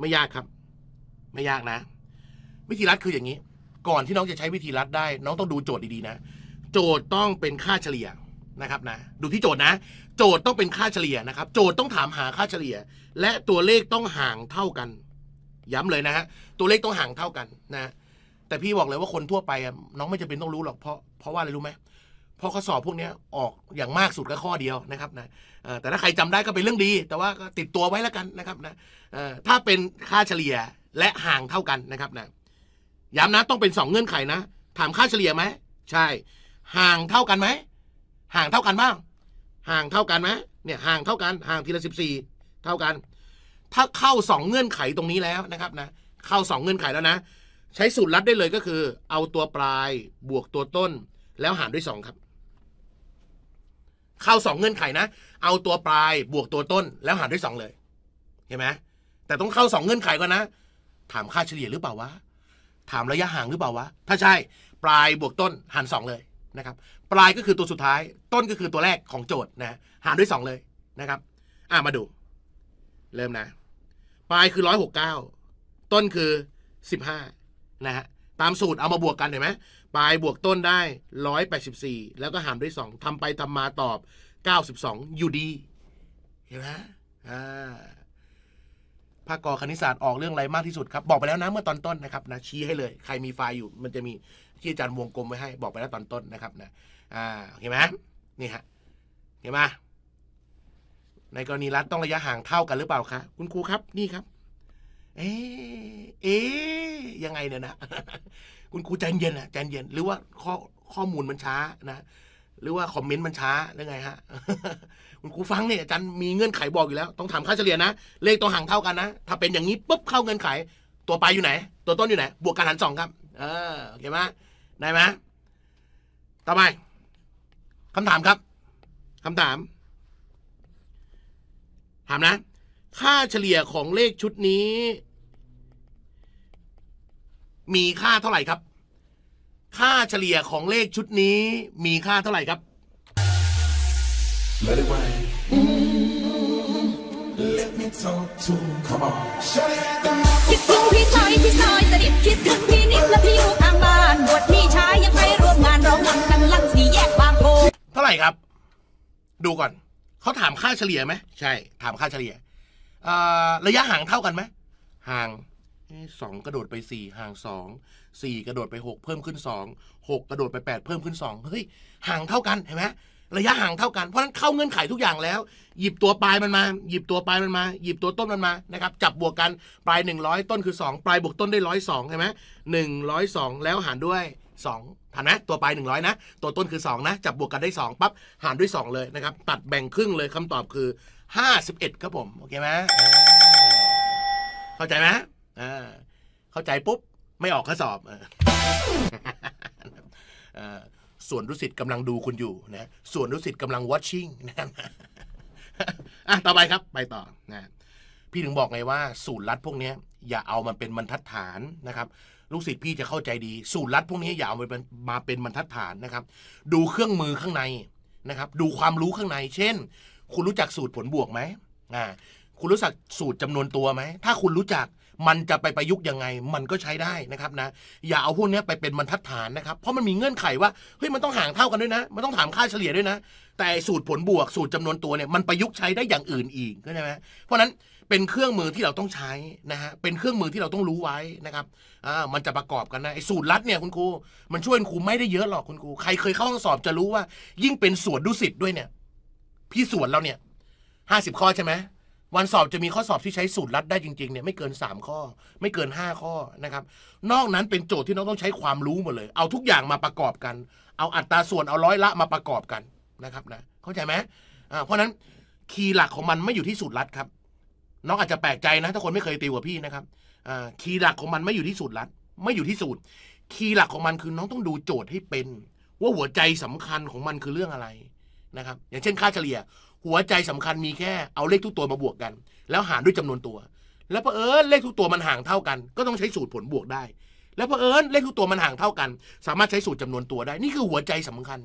ไม่ยากครับ ไม่ยากนะ วิธีลัดคืออย่างนี้ ก่อนที่น้องจะใช้วิธีลัดได้ น้องต้องดูโจทย์ดีๆนะ โจทย์ต้องเป็นค่าเฉลี่ยนะครับ นะ ดูที่โจทย์นะ โจทย์ต้องเป็นค่าเฉลี่ยนะครับ โจทย์ต้องถามหาค่าเฉลี่ย และตัวเลขต้องห่างเท่ากัน ย้ำเลยนะฮะ ตัวเลขต้องห่างเท่ากันนะแต่พี่บอกเลยว่าคนทั่วไปน้องไม่จำเป็นต้องรู้หรอกเพราะเพราะว่าอะไรรู้ไหมเพราะข้อสอบพวกนี้ออกอย่างมากสุดก็ข้อเดียวนะครับนะแต่ถ้าใครจำได้ก็เป็นเรื่องดี แต่ว่าติดตัวไว้แล้วกันนะครับนะถ้าเป็นค่าเฉลี่ยและห่างเท่ากันนะครับนะย้ำนะต้องเป็น 2 เงื่อนไขนะ ถามค่าเฉลี่ยไหม ใช่ ห่างเท่ากันไหมห่างเท่ากันบ้าง ห่างเท่ากันไหมเนี่ย ห่างเท่ากัน ห่างทีละสิบสี่เท่ากัน ถ้าเข้า 2 เงื่อนไขตรงนี้แล้วนะครับนะเข้า 2 เงื่อนไขแล้วนะใช้สูตรลัดได้เลยก็คือ เอาตัวปลายบวกตัวต้น แล้วหารด้วย 2 ครับ เข้า 2 เงื่อนไขนะ เอาตัวปลายบวกตัวต้นแล้วหารด้วย 2 เลยเห็นไหมแต่ต้องเข้า 2 เงื่อนไขก่อนนะ ถามค่าเฉลี่ยหรือเปล่าวะถามระยะห่างหรือเปล่าวะถ้าใช่ ปลายบวกต้นหาร2เลยนะครับ ปลายก็คือตัวสุดท้ายต้นก็คือตัวแรกของโจทย์นะ หารด้วย2เลยนะครับ อ่ามาดู เริ่มนะ ปลายคือร้อยหกเก้าต้นคือสิบห้านะฮะตามสูตรเอามาบวกกันเห็นไหมปลายบวกต้นได้ 184 แล้วก็หารด้วย 2 ทำไปทำมาตอบ92อยู่ดีเห็นไหมอ่าภาคกอคณิตศาสตร์ออกเรื่องอะไรมากที่สุดครับ บอกไปแล้วนะ เมื่อตอนต้นนะครับนะชี้ให้เลยใครมีไฟล์อยู่มันจะมีที่อาจารย์วงกลมไว้ให้บอกไปแล้วตอนต้นนะครับนะอ่าเห็นไหมนี่ฮะเห็นไหมในกรณีรัฐต้องระยะห่างเท่ากันหรือเปล่าคะคุณครูครับนี่ครับเอ๊เอ๊ ยังไง เนี่ยนะ คุณครูใจเย็นอ่ะ ใจเย็น หรือว่าข้อข้อมูลมันช้านะ หรือว่าคอมเมนต์มันช้า หรือไงฮะ คุณครูฟังเนี่ยอาจารย์มีเงื่อนไขบอกอยู่แล้ว ต้องถามค่าเฉลี่ยนะ เลขตัวห่างเท่ากันนะ ถ้าเป็นอย่างนี้ปุ๊บเข้าเงื่อนไข ตัวปลายอยู่ไหน ตัวต้นอยู่ไหน บวกกันหารสองครับ เออโอเคไหมได้ไหมต่อไปคำถามครับคำถาม ถามนะ ค่าเฉลี่ยของเลขชุดนี้มีค่าเท่าไหร่ครับ ค่าเฉลี่ยของเลขชุดนี้ มีค่าเท่าไหร่ครับคิดถึงพี่ชายที่ซอยสนิทคิดถึงพี่นิดและพี่อยู่ทางบ้านบพี่ชายยังไปร่วมงานร้องำกันลั่นสีแยกบางโพเท่าไหร่ครับ ดูก่อนเขาถามค่าเฉลี่ยไหมใช่ถามค่าเฉลี่ยระยะห่างเท่ากันไหมห่างสองกระโดดไปสี่ห่างสองสี่กระโดดไปหกเพิ่มขึ้นสองหกกระโดดไปแปดเพิ่มขึ้นสองเฮ้ยห่างเท่ากันเห็นไหมระยะห่างเท่ากันเพราะนั้นเข้าเงื่อนไขทุกอย่างแล้ว หยิบตัวปลายมันมา หยิบตัวปลายมันมา หยิบตัวต้นมันมานะครับจับบวกกันปลายหนึ่งร้อยต้นคือสองปลายบวกต้นได้ร้อยสองใช่ไหมหนึ่งร้อยสองแล้วหารด้วยสงทันนะตัวปลายหนึ่งร้อยนะ ตัวต้นคือสองนะ จับบวกกันได้สองปั๊บหารด้วยสองเลยนะครับ ตัดแบ่งครึ่งเลยคำตอบคือห้าสิบเอ็ดครับผมโอเคไหมเข้าใจไหมอ่าเข้าใจปุ๊บไม่ออกข้อสอบอ่าส่วนรู้สิทธ์กำลังดูคุณอยู่นะส่วนรู้สิทธ์กำลัง watching นะอ่ะต่อไปครับไปต่อนะพี่ถึงบอกไงว่าสูตรลัดพวกนี้อย่าเอามันเป็นบรรทัดฐานนะครับลูกศิษย์พี่จะเข้าใจดีสูตรลัด พวกนี้อย่าเอามันมาเป็นบรรทัดฐานนะครับ ดูเครื่องมือข้างในนะครับ ดูความรู้ข้างใน เช่น คุณรู้จักสูตรผลบวกไหมอ่าคุณรู้จักสูตรจำนวนตัวไหมถ้าคุณรู้จักมันจะไปประยุกต์ยังไงมันก็ใช้ได้นะครับนะ อย่าเอาพวกนี้ไปเป็นบรรทัดฐานนะครับเพราะมันมีเงื่อนไขว่าเฮ้ยมันต้องห่างเท่ากันด้วยนะมันต้องถามค่าเฉลี่ยด้วยนะแต่สูตรผลบวกสูตรจำนวนตัวเนี่ยมันประยุกต์ใช้ได้อย่างอื่นอีกก็่ไหมเพราะนั้นเป็นเครื่องมือที่เราต้องใช้นะฮะเป็นเครื่องมือที่เราต้องรู้ไว้นะครับ อ่า มันจะประกอบกันนะไอ้สูตรลัดเนี่ยคุณครูมันช่วยคุณครูไม่ได้เยอะหรอกคุณครูใครเคยเข้าห้องสอบจะรู้ว่า ยิ่งเป็นสวนดุสิตด้วยเนี่ยพี่สวนเราเนี่ยห้าสิบข้อใช่ไหมวันสอบจะมีข้อสอบที่ใช้สูตรลัดได้จริงๆเนี่ยไม่เกิน 3 ข้อไม่เกิน 5 ข้อนะครับ นอกนั้นเป็นโจทย์ที่น้องต้องใช้ความรู้หมดเลย เอาทุกอย่างมาประกอบกัน เอาอัตราส่วนเอาร้อยละมาประกอบกันนะครับนะเข้าใจไหมเพราะนั้น คีย์หลักของมันไม่อยู่ที่สูตรลัดครับ น้องอาจจะแปลกใจนะถ้าคนไม่เคยติวกับพี่นะครับคีย์หลักของมันไม่อยู่ที่สูตรลัด ไม่อยู่ที่สูตร คีย์หลักของมันคือน้องต้องดูโจทย์ให้เป็น ว่าหัวใจสำคัญของมันคือเรื่องอะไรนะครับ อย่างเช่นค่าเฉลี่ยหัวใจสำคัญมีแค่เอาเลขทุกตัวมาบวกกัน แล้วหารด้วยจำนวนตัว แล้วเพอเอิญเลขทุกตัวมันห่างเท่ากัน ก็ต้องใช้สูตรผลบวกได้ แล้วเพอเอิญเลขทุกตัวมันห่างเท่ากัน สามารถใช้สูตรจำนวนตัวได้ นี่คือหัวใจสำคัญ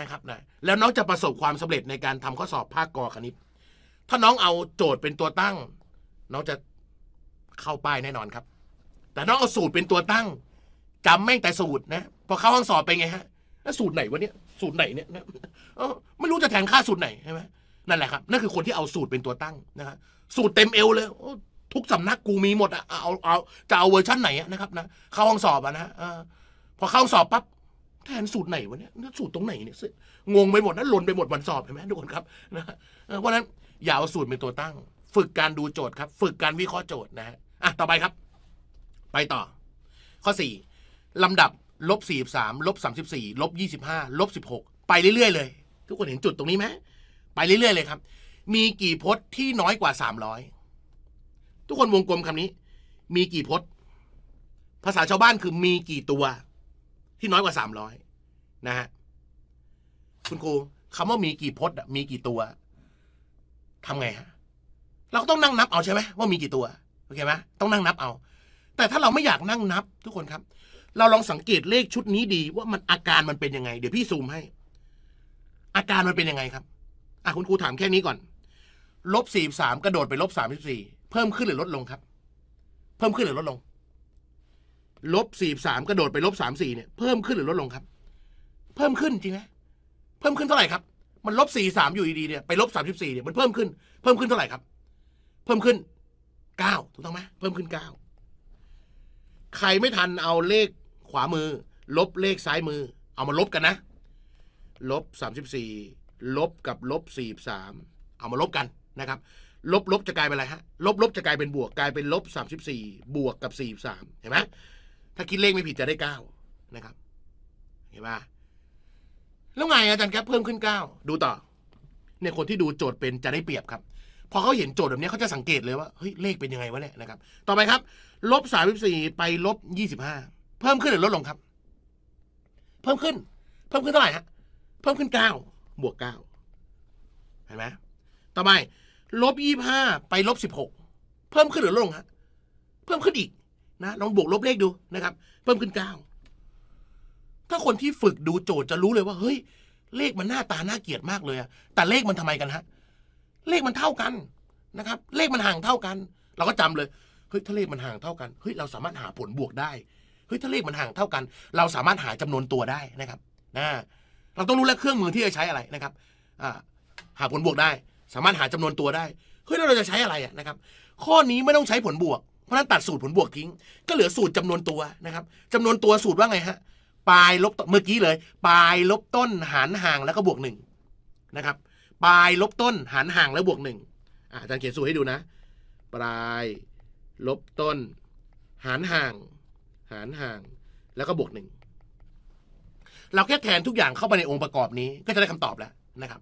นะครับนะแล้วน้องจะประสบความสำเร็จในการทำข้อสอบภาคกอคณิตถ้าน้องเอาโจทย์เป็นตัวตั้งน้องจะเข้าป้ายแน่นอนครับ แต่น้องเอาสูตรเป็นตัวตั้ง จำแม่งแต่สูตรนะพอเข้าห้องสอบไปไงฮะ สูตรไหนวะเนี่ยสูตรไหนเนี่ยนะไม่รู้จะแทนค่าสูตรไหนใช่ไหมนั่นแหละครับนั่นคือคนที่เอาสูตรเป็นตัวตั้งนะฮะสูตรเต็มเอวเลยทุกสำนักกูมีหมดอะเอาเอาจะเอาเวอร์ชันไหนนะครับนะเข้าห้องสอบอะนะพอเข้าห้องสอบปั๊บแทนสูตรไหนวะเนี่ยสูตรตรงไหนเนี่ยงงไปหมดนะหล่นไปหมดวันสอบเห็นไหมทุกคนครับนะเพราะนั้นอย่าเอาสูตรเป็นตัวตั้ง ฝึกการดูโจทย์ครับ ฝึกการวิเคราะห์โจทย์นะฮะอ่ะต่อไปครับ ไปต่อ ข้อสี่ลำดับลบสสี่ามลบสสสามิบี่ลบยี่สิบห้าลบสิบหกไปเรื่อยๆเลยทุกคนเห็นจุดตรงนี้ไหมไปเรื่อย ๆ เลยครับ มีกี่พจน์ที่น้อยกว่าสามร้อย ทุกคนวงกลมคำนี้ มีกี่พจน์ภาษาชาวบ้านคือมีกี่ตัว ที่น้อยกว่าสามร้อยนะฮะคุณครูคำว่ามีกี่พจน์มีกี่ตัวทำไงฮะเราก็ต้องนั่งนับเอาใช่ไหมว่ามีกี่ตัวโอเคไหมต้องนั่งนับเอา แต่ถ้าเราไม่อยากนั่งนับ ทุกคนครับ เราลองสังเกตเลขชุดนี้ดีว่ามันอาการมันเป็นยังไง เดี๋ยวพี่ซูมให้ อาการมันเป็นยังไงครับอ่ะคุณครูถามแค่นี้ก่อนลบสี่สามกระโดดไปลบสามสิบสี่เพิ่มขึ้นหรือลดลงครับ เพิ่มขึ้นหรือลดลงลบสี่สามกระโดดไปลบสามสี่เนี่ยเพิ่มขึ้นหรือลดลงครับ เพิ่มขึ้นจริงไหมเพิ่มขึ้นเท่าไหร่ครับมันลบสี่สามอยู่ดีเนี่ยไปลบสามสิบสี่เนี่ยมันเพิ่มขึ้นเพิ่มขึ้นเท่าไหร่ครับ เพิ่มขึ้นเก้าถูกต้องไหมเพิ่มขึ้นเก้าใครไม่ทันเอาเลขขวามือ ลบเลขซ้ายมือ เอามาลบกันนะลบสามสิบสี่ลบกับลบสี่สามเอามาลบกันนะครับ ลบลบจะกลายเป็นอะไรฮะลบ ลบจะกลายเป็นบวกกลายเป็น ลบสามสิบสี่บวกกับสี่สามเห็นไหมถ้าคิดเลขไม่ผิดจะได้เก้านะครับ เห็นป่ะแล้วไงอาจารย์ครับเพิ่มขึ้นเก้าดูต่อเนี่ยคนที่ดูโจทย์เป็นจะได้เปรียบครับ พอเขาเห็นโจทย์แบบนี้เขาจะสังเกตเลยว่าเฮ้ย เลขเป็นยังไงวะเนี่ยนะครับ ต่อไปครับลบสามสิบสี่ไปลบยี่สิบห้าเพิ่มขึ้นหรือลดลงครับ เพิ่มขึ้น เพิ่มขึ้นเท่าไหร่ฮะเพิ่มขึ้นเก้าบวกเก้าเห็นไหม ต่อไป ลบยี่ห้าไป ลบสิบหกเพิ่มขึ้นหรือลงฮะเพิ่มขึ้นอีกนะลองบวกลบเลขดูนะครับ เพิ่มขึ้นเก้าถ้าคนที่ฝึกดูโจทย์จะรู้เลยว่าเฮ้ยเลขมันหน้าตาน่าเกลียดมากเลยอะแต่เลขมันทำไมกันฮะเลขมันเท่ากันนะครับ เลขมันห่างเท่ากัน เราก็จำเลยเฮ้ยถ้าเลขมันห่างเท่ากันเฮ้ยเราสามารถหาผลบวกได้เฮ้ยถ้าเลขมันห่างเท่ากัน เราสามารถหาจำนวนตัวได้นะครับนะเราต้องรู้แล้วเครื่องมือที่จะใช้อะไรนะครับ หาผลบวกได้ สามารถหาจำนวนตัวได้ เฮ้ยเราจะใช้อะไรนะครับ ข้อนี้ไม่ต้องใช้ผลบวก เพราะนั้นตัดสูตรผลบวกทิ้ง ก็เหลือสูตรจำนวนตัวนะครับจำนวนตัวสูตรว่าไงฮะ ปลายลบเมื่อกี้เลย ปลายลบต้นหารห่างแล้วก็บวกหนึ่งนะครับ ปลายลบต้น หารห่างแล้วบวกหนึ่งอาจารย์เขียนสูตรให้ดูนะ ปลายลบต้น หารห่าง หารห่างแล้วก็บวกหนึ่งเราแค่แทนทุกอย่างเข้าไปในองค์ประกอบนี้ ก็จะได้คำตอบแล้วนะครับ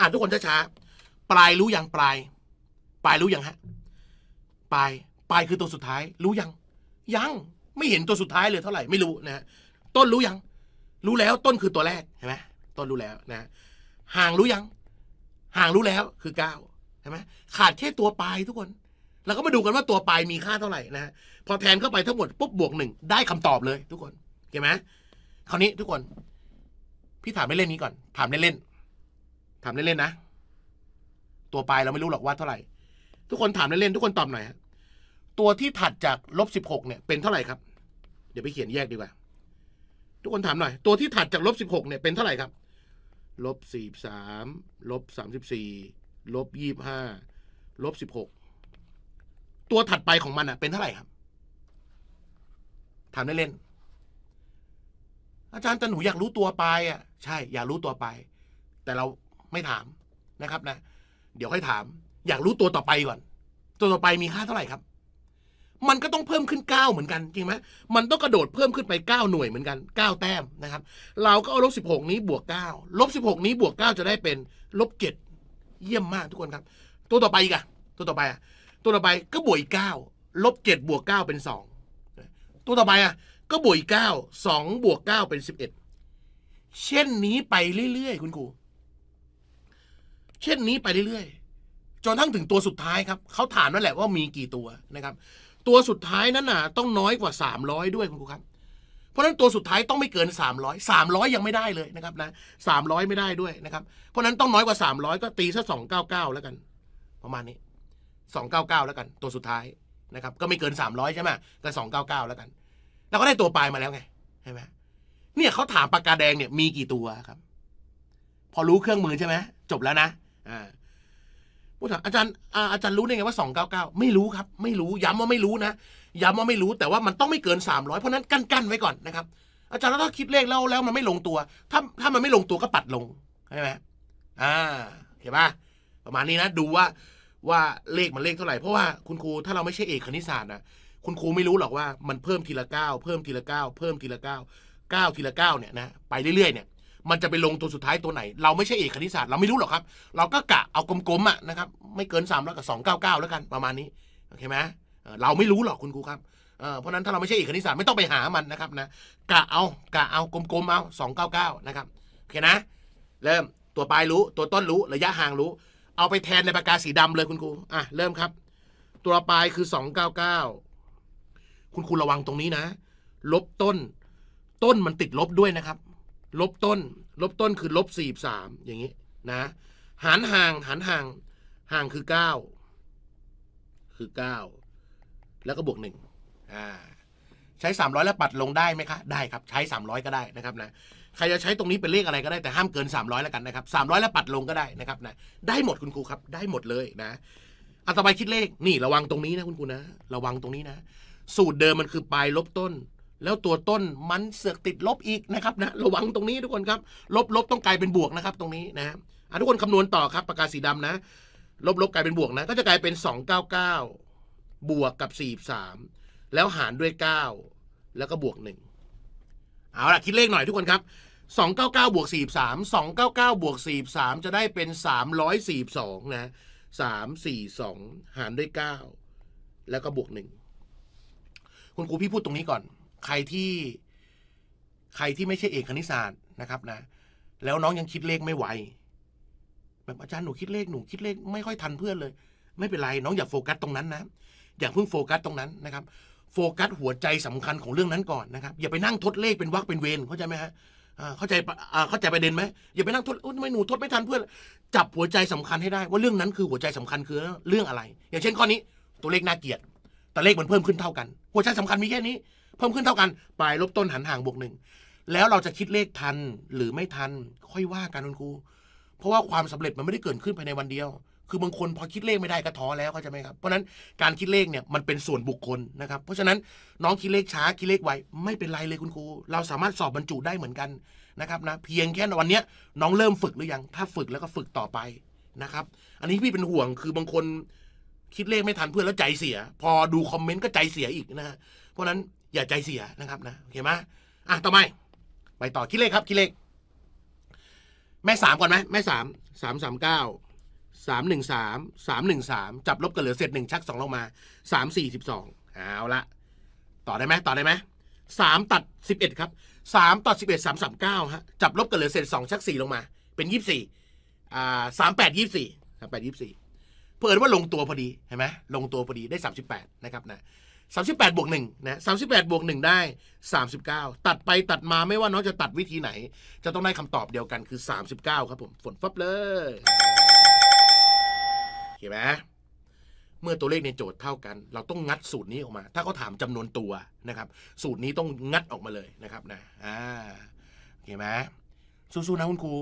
อ่านทุกคนช้าๆ ปลายรู้ยังปลายปลายรู้ยังฮะปลายปลายคือตัวสุดท้าย รู้ยัง ยังไม่เห็นตัวสุดท้ายเลยเท่าไหร่ไม่รู้นะต้นรู้ยังรู้แล้วต้นคือตัวแรกเห็นไหมต้นรู้แล้วนะห่างรู้ยังห่างรู้แล้วคือเก้าเห็นไหมขาดแค่ตัวปลายทุกคน เราก็มาดูกันว่าตัวปลายมีค่าเท่าไหร่นะพอแทนเข้าไปทั้งหมดปุ๊บบวกหนึ่งได้คำตอบเลย ทุกคนเห็นไหมคราวนี้ทุกคนพี่ถามไม่เล่นนี้ก่อน ถามเล่นๆถามเล่นๆนะ ตัวปลายเราไม่รู้หรอกว่าเท่าไหร่ ทุกคนถามเล่นๆทุกคนตอบหน่อยตัวที่ถัดจากลบสิบหกเนี่ย เป็นเท่าไหร่ครับ เดี๋ยวไปเขียนแยกดีกว่า ทุกคนถามหน่อย ตัวที่ถัดจากลบสิบหกเนี่ยเป็นเท่าไหร่ครับ ลบสี่สาม ลบสามสิบสี่ ลบยี่ห้า ลบสิบหก ตัวถัดไปของมันอ่ะ เป็นเท่าไหร่ครับถามเล่นๆอาจารย์แต่หนูอยากรู้ตัวไปอ่ะใช่อยากรู้ตัวไป แต่เราไม่ถามนะครับนะเดี๋ยวค่อยถามอยากรู้ตัวต่อไปก่อน ตัวต่อไปมีค่าเท่าไหร่ครับ มันก็ต้องเพิ่มขึ้นเก้าเหมือนกันจริงไหมมันต้องกระโดดเพิ่มขึ้นไปเก้าหน่วยเหมือนกันเก้าแต้มนะครับ เราก็เอาลบสิบหกนี้บวกเก้าลบสิบหกนี้บวกเก้าจะได้เป็นลบเจ็ดเยี่ยมมากทุกคนครับตัวต่อไปอีกอะตัวต่อไปอะตัวต่อไปก็บวกอีกเก้าลบเจ็ดบวกเก้าเป็นสองตัวต่อไปอะก็บวกอีกเก้า สองบวกเก้าเป็นสิบเอ็ด เช่นนี้ไปเรื่อยๆคุณครู เช่นนี้ไปเรื่อยๆ จนทั้งถึงตัวสุดท้ายครับ เขาถามนั่นแหละว่ามีกี่ตัวนะครับ ตัวสุดท้ายนั้นน่ะ ต้องน้อยกว่าสามร้อยด้วยคุณครูครับ เพราะนั้นตัวสุดท้ายต้องไม่เกินสามร้อย สามร้อยยังไม่ได้เลยนะครับนะ สามร้อยไม่ได้ด้วยนะครับ เพราะนั้นต้องน้อยกว่าสามร้อยก็ตีซะสองเเก้าก้าแล้วกัน ประมาณนี้ สองเเก้าก้าแล้วกัน ตัวสุดท้ายนะครับ ก็ไม่เกินสามร้อยใช่ไหมก็ก้าแล้วกันเราก็ได้ตัวปลายมาแล้วไง ใช่ไหมเนี่ยเขาถามปากกาแดงเนี่ยมีกี่ตัวครับ พอรู้เครื่องมือใช่ไหมจบแล้วนะ อ่าผู้ถามอาจารย์ อาจารย์รู้ได้ไงว่าสองเก้าเก้า ไม่รู้ครับ ไม่รู้ ย้ำว่าไม่รู้นะ ย้ำว่าไม่รู้ แต่ว่ามันต้องไม่เกินสามร้อยเพราะนั้นกั้นกันไว้ก่อนนะครับ อาจารย์ถ้าคิดเลขแล้วแล้วมันไม่ลงตัว ถ้าถ้ามันไม่ลงตัวก็ปัดลง ใช่ไหมอ่าเห็นปะประมาณนี้นะ ดูว่าว่าเลขมันเลขเท่าไหร่ เพราะว่าคุณครู ถ้าเราไม่ใช่เอกคณิตศาสตร์นะคุณครูไม่รู้หรอกว่ามันเพิ่มทีละก้าวเพิ่มทีละก้าวเพิ่มทีละก้าวก้าวทีละก้าวเนี่ยนะไปเรื่อยๆเนี่ยมันจะไปลงตัวสุดท้ายตัวไหน เราไม่ใช่เอกคณิตศาสตร์เราไม่รู้หรอกครับ เราก็กะเอากลมๆอ่ะนะครับไม่เกิน3ามแล้วกับสองเก้าเก้าแล้วกันประมาณนี้โอเคไหมเราไม่รู้หรอกคุณครูครับเพราะนั้นถ้าเราไม่ใช่เอกคณิตศาสตร์ไม่ต้องไปหามันนะครับนะกะเอากะเอากลมๆเอาสองเก้าเก้านะครับโอเคนะ เริ่มตัวปลายรู้ตัวต้นรู้ระยะห่างรู้ เอาไปแทนในปากกาสีดำเลยคุณครูอ่ะเริ่มครับ ตัวปลายคือสองเก้าเก้าคุณครูระวังตรงนี้นะ ลบต้น ต้นมันติดลบด้วยนะครับ ลบต้น ลบต้นคือลบสี่สามอย่างนี้นะหารห่างหารห่างห่างคือเก้าคือเก้าแล้วก็บวกหนึ่งอ่าใช้้อยแล้วปัดลงได้ไหมคะได้ครับ ใช้สามร้อยก็ได้นะครับนะ ใครจะใช้ตรงนี้เป็นเลขอะไรก็ได้ แต่ห้ามเกินสามร้อยแล้วกันนะครับสามร้อยแล้วปัดลงก็ได้นะครับนะได้หมดคุณครูครับได้หมดเลยนะเอาต่อไปคิดเลขนี่ระวังตรงนี้นะ คุณครูนะระวังตรงนี้นะสูตรเดิมมันคือปลายลบต้น แล้วตัวต้นมันเสือกติดลบอีกนะครับนะระวังตรงนี้ทุกคนครับ ลบ ลบต้องกลายเป็นบวกนะครับ ตรงนี้นะฮะทุกคนคำนวณต่อครับปากกาสีดำนะ ลบลบกลายเป็นบวกนะก็จะกลายเป็น 299 บวกกับ43แล้วหารด้วย 9 แล้วก็บวก 1เอาล่ะคิดเลขหน่อยทุกคนครับ299บวก 43 299บวก43 จะได้เป็น 342นะ342 หารด้วย 9 แล้วก็บวก 1คุณครูพี่พูดตรงนี้ก่อน ใครที่ใครที่ไม่ใช่เอกคณิตศาสตร์นะครับนะ แล้วน้องยังคิดเลขไม่ไหวแบบอาจารย์หนูคิดเลขหนูคิดเลข ไม่ค่อยทันเพื่อนเลย ไม่เป็นไรน้องอย่าโฟกัสตรงนั้นนะอย่าเพิ่งโฟกัสตรงนั้นนะครับ โฟกัสหัวใจสำคัญของเรื่องนั้นก่อนนะครับ อย่าไปนั่งทดเลขเป็นวักเป็นเวรเข้าใจไหมฮะเข้าใจเข้าใจประเด็นไหมอย่าไปนั่งทดทำไมหนูทดไม่ทันเพื่อนจับหัวใจสำคัญให้ได้ ว่าเรื่องนั้นคือหัวใจสำคัญคือเรื่องอะไร อย่างเช่น ข้อนี้ตัวเลขน่าเกียดแต่เลขมันเพิ่มขึ้นเท่ากัน หัวใจสำคัญมีแค่นี้ เพิ่มขึ้นเท่ากันปลายลบต้นหันห่างบวกหนึ่ง แล้วเราจะคิดเลขทันหรือไม่ทัน ค่อยว่ากันคุณครู เพราะว่าความสำเร็จมันไม่ได้เกิดขึ้นภายในวันเดียว คือบางคนพอคิดเลขไม่ได้ก็ท้อแล้วเข้าใจไหมครับ เพราะนั้นการคิดเลขเนี่ยมันเป็นส่วนบุคคลนะครับ เพราะฉะนั้นน้องคิดเลขช้าคิดเลขไวไม่เป็นไรเลยคุณครู เราสามารถสอบบรรจุได้เหมือนกันนะครับนะ เพียงแค่วันนี้น้องเริ่มฝึกหรือยัง ถ้าฝึกแล้วก็ฝึกต่อไปนะครับ อันนี้พี่เป็นห่วงคือบางคนคิดเลขไม่ทันเพื่อนแล้วใจเสีย พอดูคอมเมนต์ก็ใจเสียอีกนะฮะเพราะนั้นอย่าใจเสียนะครับนะโอเคไหมอ่ะต่อไปไปต่อคิดเลขครับคิดเลข แม่สามก่อนไหมแม่สามสามสามเก้าสามหนึ่งสามสามหนึ่งสามจับลบกันเหลือเศษหนึ่งชักสองลงมาสามสี่สิบสองเอาละต่อได้ไหมต่อได้ไหมสามตัดสิบเอ็ดครับสามตัดสิบเอ็ดสามสามเก้าฮะจับลบกันเหลือเศษสองชักสี่ลงมา เป็นยี่สิบสี่อ่าสามแปดยี่สิบสี่สามแปดยี่สิบสี่เพิ่ว่าลงตัวพอดีเห็นไหมลงตัวพอดีได้ 38นะครับนะสามสิบแปดบวกหนึ่งนะสามสิบแปดบวกหนึ่งได้สามสิบเก้าตัดไปตัดมาไม่ว่าน้องจะตัดวิธีไหน จะต้องได้คำตอบเดียวกันคือสามสิบเก้าครับผม ฝนฟับเลยเห็นไหมเมื่อตัวเลขในโจทย์เท่ากัน เราต้องงัดสูตรนี้ออกมา ถ้าเขาถามจำนวนตัวนะครับ สูตรนี้ต้องงัดออกมาเลยนะครับนะอ่าเห็นไหมสู้ๆนะคุณครู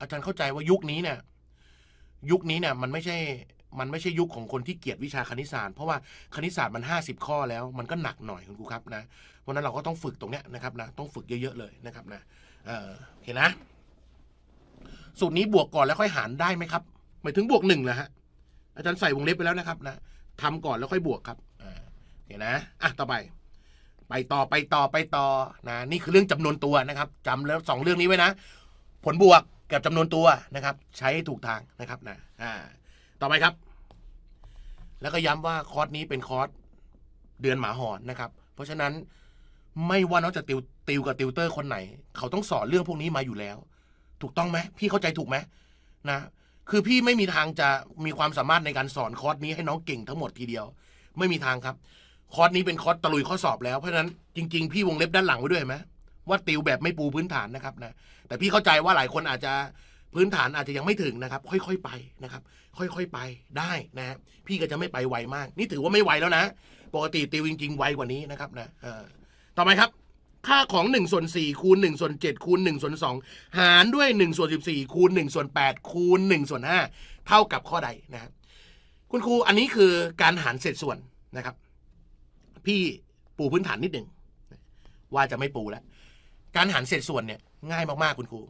อาจารย์เข้าใจว่ายุคนี้เนี่ยยุคนี้เนี่ยมันไม่ใช่มันไม่ใช่ยุคของคนที่เกียดวิชาคณิตศาสตร์ เพราะว่าคณิตศาสตร์มัน50 ข้อแล้วมันก็หนักหน่อยคุณครูครับนะวันนั้นเราก็ต้องฝึกตรงเนี้ยนะครับนะต้องฝึกเยอะๆเลยนะครับ นะเออนอเคนะสูตรนี้บวกก่อนแล้วค่อยหารได้ไหมครับหมายถึงบวกหนึ่งเหรอฮะ อาจารย์ใส่วงเล็บไปแล้วนะครับนะทำก่อนแล้วค่อยบวกครับเห็นนะอ่ะต่อไป ไปต่อไปต่อไปต่อนะนี่คือเรื่องจำนวนตัวนะครับจำแล้วสองเรื่องนี้ไว้นะผลบวกกับจำนวนตัวนะครับ ใช้ถูกทางนะครับนะอ่า ต่อไปครับแล้วก็ย้ำว่าคอร์สนี้เป็นคอร์สเดือนหมาหอนนะครับ เพราะฉะนั้นไม่ว่าน้องจะติวติวกับติวเตอร์คนไหน เขาต้องสอนเรื่องพวกนี้มาอยู่แล้ว ถูกต้องไหม พี่เข้าใจถูกไหมนะ คือพี่ไม่มีทางจะมีความสามารถในการสอนคอร์สนี้ให้น้องเก่งทั้งหมดทีเดียว ไม่มีทางครับ คอร์สนี้เป็นคอร์สตะลุยข้อสอบแล้วเพราะฉะนั้นจริงๆพี่วงเล็บด้านหลังไว้ด้วยไหมว่าติวแบบไม่ปูพื้นฐานนะครับนะแต่พี่เข้าใจว่าหลายคนอาจจะพื้นฐานอาจจะยังไม่ถึงนะครับ ค่อยๆไปนะครับ ค่อยๆไปได้นะ พี่ก็จะไม่ไปไวมาก นี่ถือว่าไม่ไวแล้วนะปกติติวจริงๆไวกว่านี้นะครับ นะต่อไปครับ ค่าของ1ส่วน4คูณ1ส่วน7คูณ1ส่วน2หารด้วย1ส่วน14คูณ1ส่วน8คูณ1ส่วน5เท่ากับข้อใดนะครับคุณครูอันนี้คือการหารเศษส่วนนะครับ พี่ปูพื้นฐานนิดหนึ่งว่าจะไม่ปูแล้วการหารเศษส่วนเนี่ยง่ายมากๆคุณครู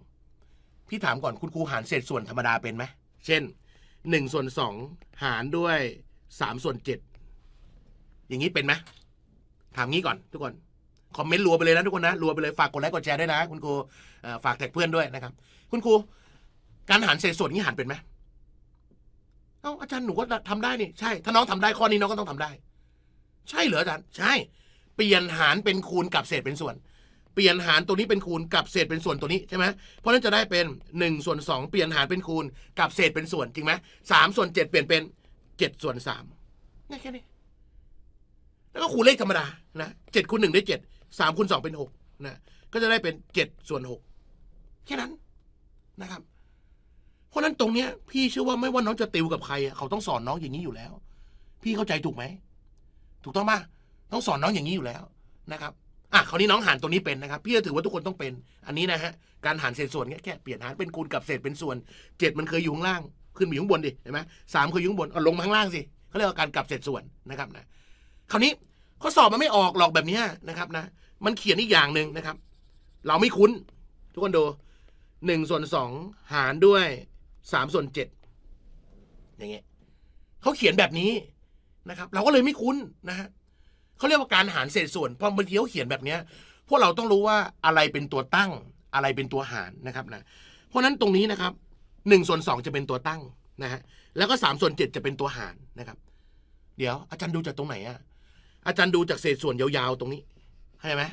พี่ถามก่อนคุณครูหารเศษส่วนธรรมดาเป็นไหม เช่น หนึ่งส่วนสองหารด้วยสามส่วนเจ็ด อย่างนี้เป็นไหมถามงี้ก่อน ทุกคน คอมเมนต์รัวไปเลยนะทุกคนนะ รัวไปเลย ฝากกดไลค์ กดแชร์ด้วยนะคุณครูฝากแท็กเพื่อนด้วยนะครับ คุณครู การหารเศษส่วนนี้หารเป็นไหมเอ้าอาจารย์หนูก็ทำได้นี่ ใช่ ถ้าน้องทำได้ ข้อนี้น้องก็ต้องทำได้ ใช่เหรออาจารย์ ใช่ เปลี่ยนหารเป็นคูณกับเศษเป็นส่วนเปลี่ยนหารตัวนี้เป็นคูณ กับเศษเป็นส่วนตัวนี้ใช่ไหมเพราะนั้นจะได้เป็น1ส่วน2เปลี่ยนหารเป็นคูณกับเศษเป็นส่วนจริงไหมสามส่วน7เปลี่ยนเป็น7ส่วน3ง่ายแค่นี้แล้วก็คูณเลขธรรมดานะเจ็ดคูณหนึ่งได้เจ็ดสามคูณสองเป็นหกนะก็จะได้เป็นเจ็ดส่วนหกแค่นั้นนะครับเพราะนั้นตรงเนี้ย พี่เชื่อว่าไม่ว่าน้องจะติวกับใครเขาต้องสอนน้องอย่างนี้อยู่แล้ว พี่เข้าใจถูกไหมถูกต้องปะต้องสอนน้องอย่างนี้อยู่แล้วนะครับอ่ะคราวนี้น้องหารตัวนี้เป็นนะครับ พี่จะถือว่าทุกคนต้องเป็น อันนี้นะฮะการหารเศษส่วนแค่เปลี่ยนหารเป็นคูณกับเศษเป็นส่วนเจ็ดมันเคยอยู่ข้างล่างขึ้นมาอยู่ข้างบนดิเห็นไหมสามเคยอยู่ข้างบนเอาลงมาข้างล่างสิเขาเรียกว่าการกลับเศษส่วนนะครับนะ คราวนี้ข้อสอบมันไม่ออกหรอกแบบนี้นะครับ นะ มันเขียนอีกอย่างหนึ่งนะครับ เราไม่คุ้น ทุกคนดูหนึ่งส่วนสองหารด้วยสามส่วนเจ็ดอย่างเงี้ยเขาเขียนแบบนี้นะครับ เราก็เลยไม่คุ้นนะฮะเขาเรียกว่าการหารเศษส่วนพอบางทีเขาเขียนแบบเนี้ย พวกเราต้องรู้ว่าอะไรเป็นตัวตั้ง อะไรเป็นตัวหารนะครับนะ เพราะนั้นตรงนี้นะครับ หนึ่งส่วนสองจะเป็นตัวตั้งนะฮะ แล้วก็สามส่วนเจ็ดจะเป็นตัวหารนะครับ เดี๋ยวอาจารย์ดูจากตรงไหนอะอาจารย์ดูจากเศษส่วนยาวๆตรงนี้ใช่ไหม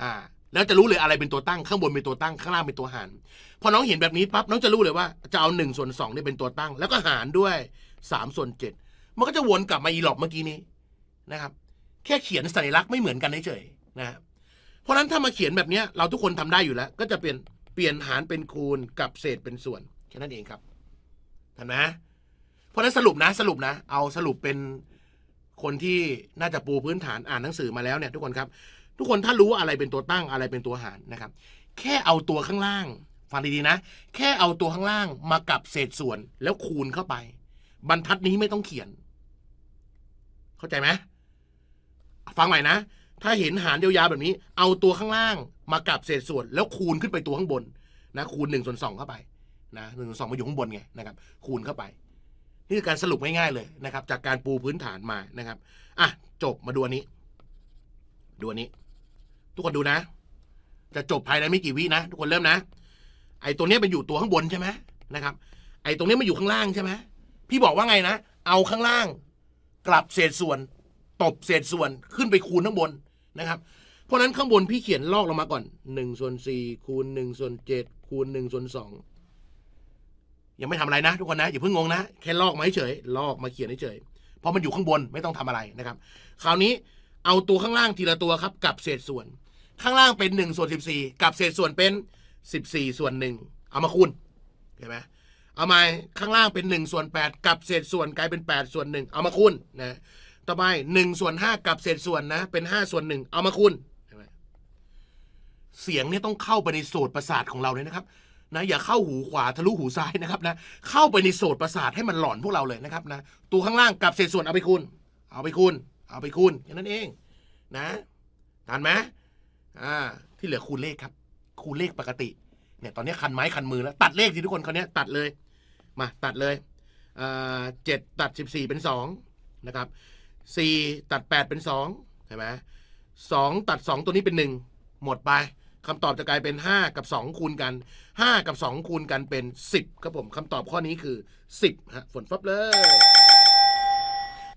อ่า แล้วจะรู้เลยอะไรเป็นตัวตั้งข้างบนเป็นตัวตั้งข้างล่างเป็นตัวหาร พอน้องเห็นแบบนี้ปั๊บ น้องจะรู้เลยว่าจะเอาหนึ่งส่วนสองนี่เป็นตัวตั้ง แล้วก็หารด้วยสามส่วนเจ็ดมันก็จะวนกลับมาอีหลอกเมื่อกี้นี้นะครับแค่เขียนสัญลักษณ์ไม่เหมือนกันเฉยๆนะ เพราะฉะนั้นถ้ามาเขียนแบบนี้เราทุกคนทำได้อยู่แล้ว ก็จะเปลี่ยนเปลี่ยนหารเป็นคูณกับเศษเป็นส่วนแค่นั้นเองครับเห็นไหมเพราะนั้นสรุปนะสรุปนะเอาสรุปเป็นคนที่น่าจะปูพื้นฐานอ่านหนังสือมาแล้วเนี่ยทุกคนครับ ทุกคนถ้ารู้อะไรเป็นตัวตั้งอะไรเป็นตัวหารนะครับ แค่เอาตัวข้างล่าง ฟังดีๆนะ แค่เอาตัวข้างล่างมากับเศษส่วนแล้วคูณเข้าไป บรรทัดนี้ไม่ต้องเขียน เข้าใจไหมฟังใหม่นะ ถ้าเห็นหารยาวๆแบบนี้ เอาตัวข้างล่าง มากับเศษส่วน แล้วคูณขึ้นไปตัวข้างบนนะ คูณหนึ่งส่วนสองเข้าไปนะ หนึ่งส่วนสองมาอยู่ข้างบนไงนะครับ คูณเข้าไปนี่คือการสรุปง่ายๆเลยนะครับ จากการปูพื้นฐานมานะครับ อ่ะจบมาดูอันนี้ ดูอันนี้ ทุกคนดูนะ จะจบภายในไม่กี่วินะ ทุกคนเริ่มนะไอ้ตัวนี้เป็นอยู่ตัวข้างบนใช่ไหมนะครับไอ้ตรงนี้มันอยู่ข้างล่างใช่ไหมพี่บอกว่าไงนะ เอาข้างล่าง กลับเศษส่วนตบเศษส่วนขึ้นไปคูณข้างบนนะครับ เพราะนั้นข้างบนพี่เขียนลอกลงมาก่อน1ส่วน 4 คูณ1ส่วน7 คูณ 1 ส่วน2ยังไม่ทำอะไรนะทุกคนนะอย่าเพิ่งงงนะแค่ลอกมาเฉยลอกมาเขียนเฉยเพราะมันอยู่ข้างบนไม่ต้องทำอะไรนะครับคราวนี้เอาตัวข้างล่างทีละตัวครับกับเศษส่วนข้างล่างเป็น 1 ส่วน 14 กับเศษส่วนเป็น 14ส่วน1เอามาคูณเห็นไหมเอามาข้างล่างเป็น1ส่วน8กับเศษส่วนกลายเป็น8ส่วน1เอามาคูณนะต่อไปหนึ่งส่วนห้ากับเศษส่วนนะเป็นห้าส่วนหนึ่งเอามาคูณเสียงเนี่ยต้องเข้าไปในโสตประสาทของเราเลยนะครับนะอย่าเข้าหูขวาทะลุหูซ้ายนะครับนะเข้าไปในโสตประสาทให้มันหลอนพวกเราเลยนะครับนะตัวข้างล่างกับเศษส่วนเอาไปคูณเอาไปคูณเอาไปคูณแค่นั้นเองนะทันไหมอ่าที่เหลือคูณเลขครับ คูณเลขปกติ เนี่ย ตอนนี้คันไม้ คันมือแล้ว ตัดเลขสิทุกคนคราวนี้ตัดเลยมาตัดเลยเจ็ดตัดสิบสี่เป็นสองนะครับสี่ตัดแปดเป็นสองใช่ไหมสองตัดสองตัวนี้เป็นหนึ่งหมดไปคำตอบจะกลายเป็นห้ากับสองคูณกันห้ากับสองคูณกันเป็นสิบครับผมคำตอบข้อนี้คือสิบฮะฝนฟับเลย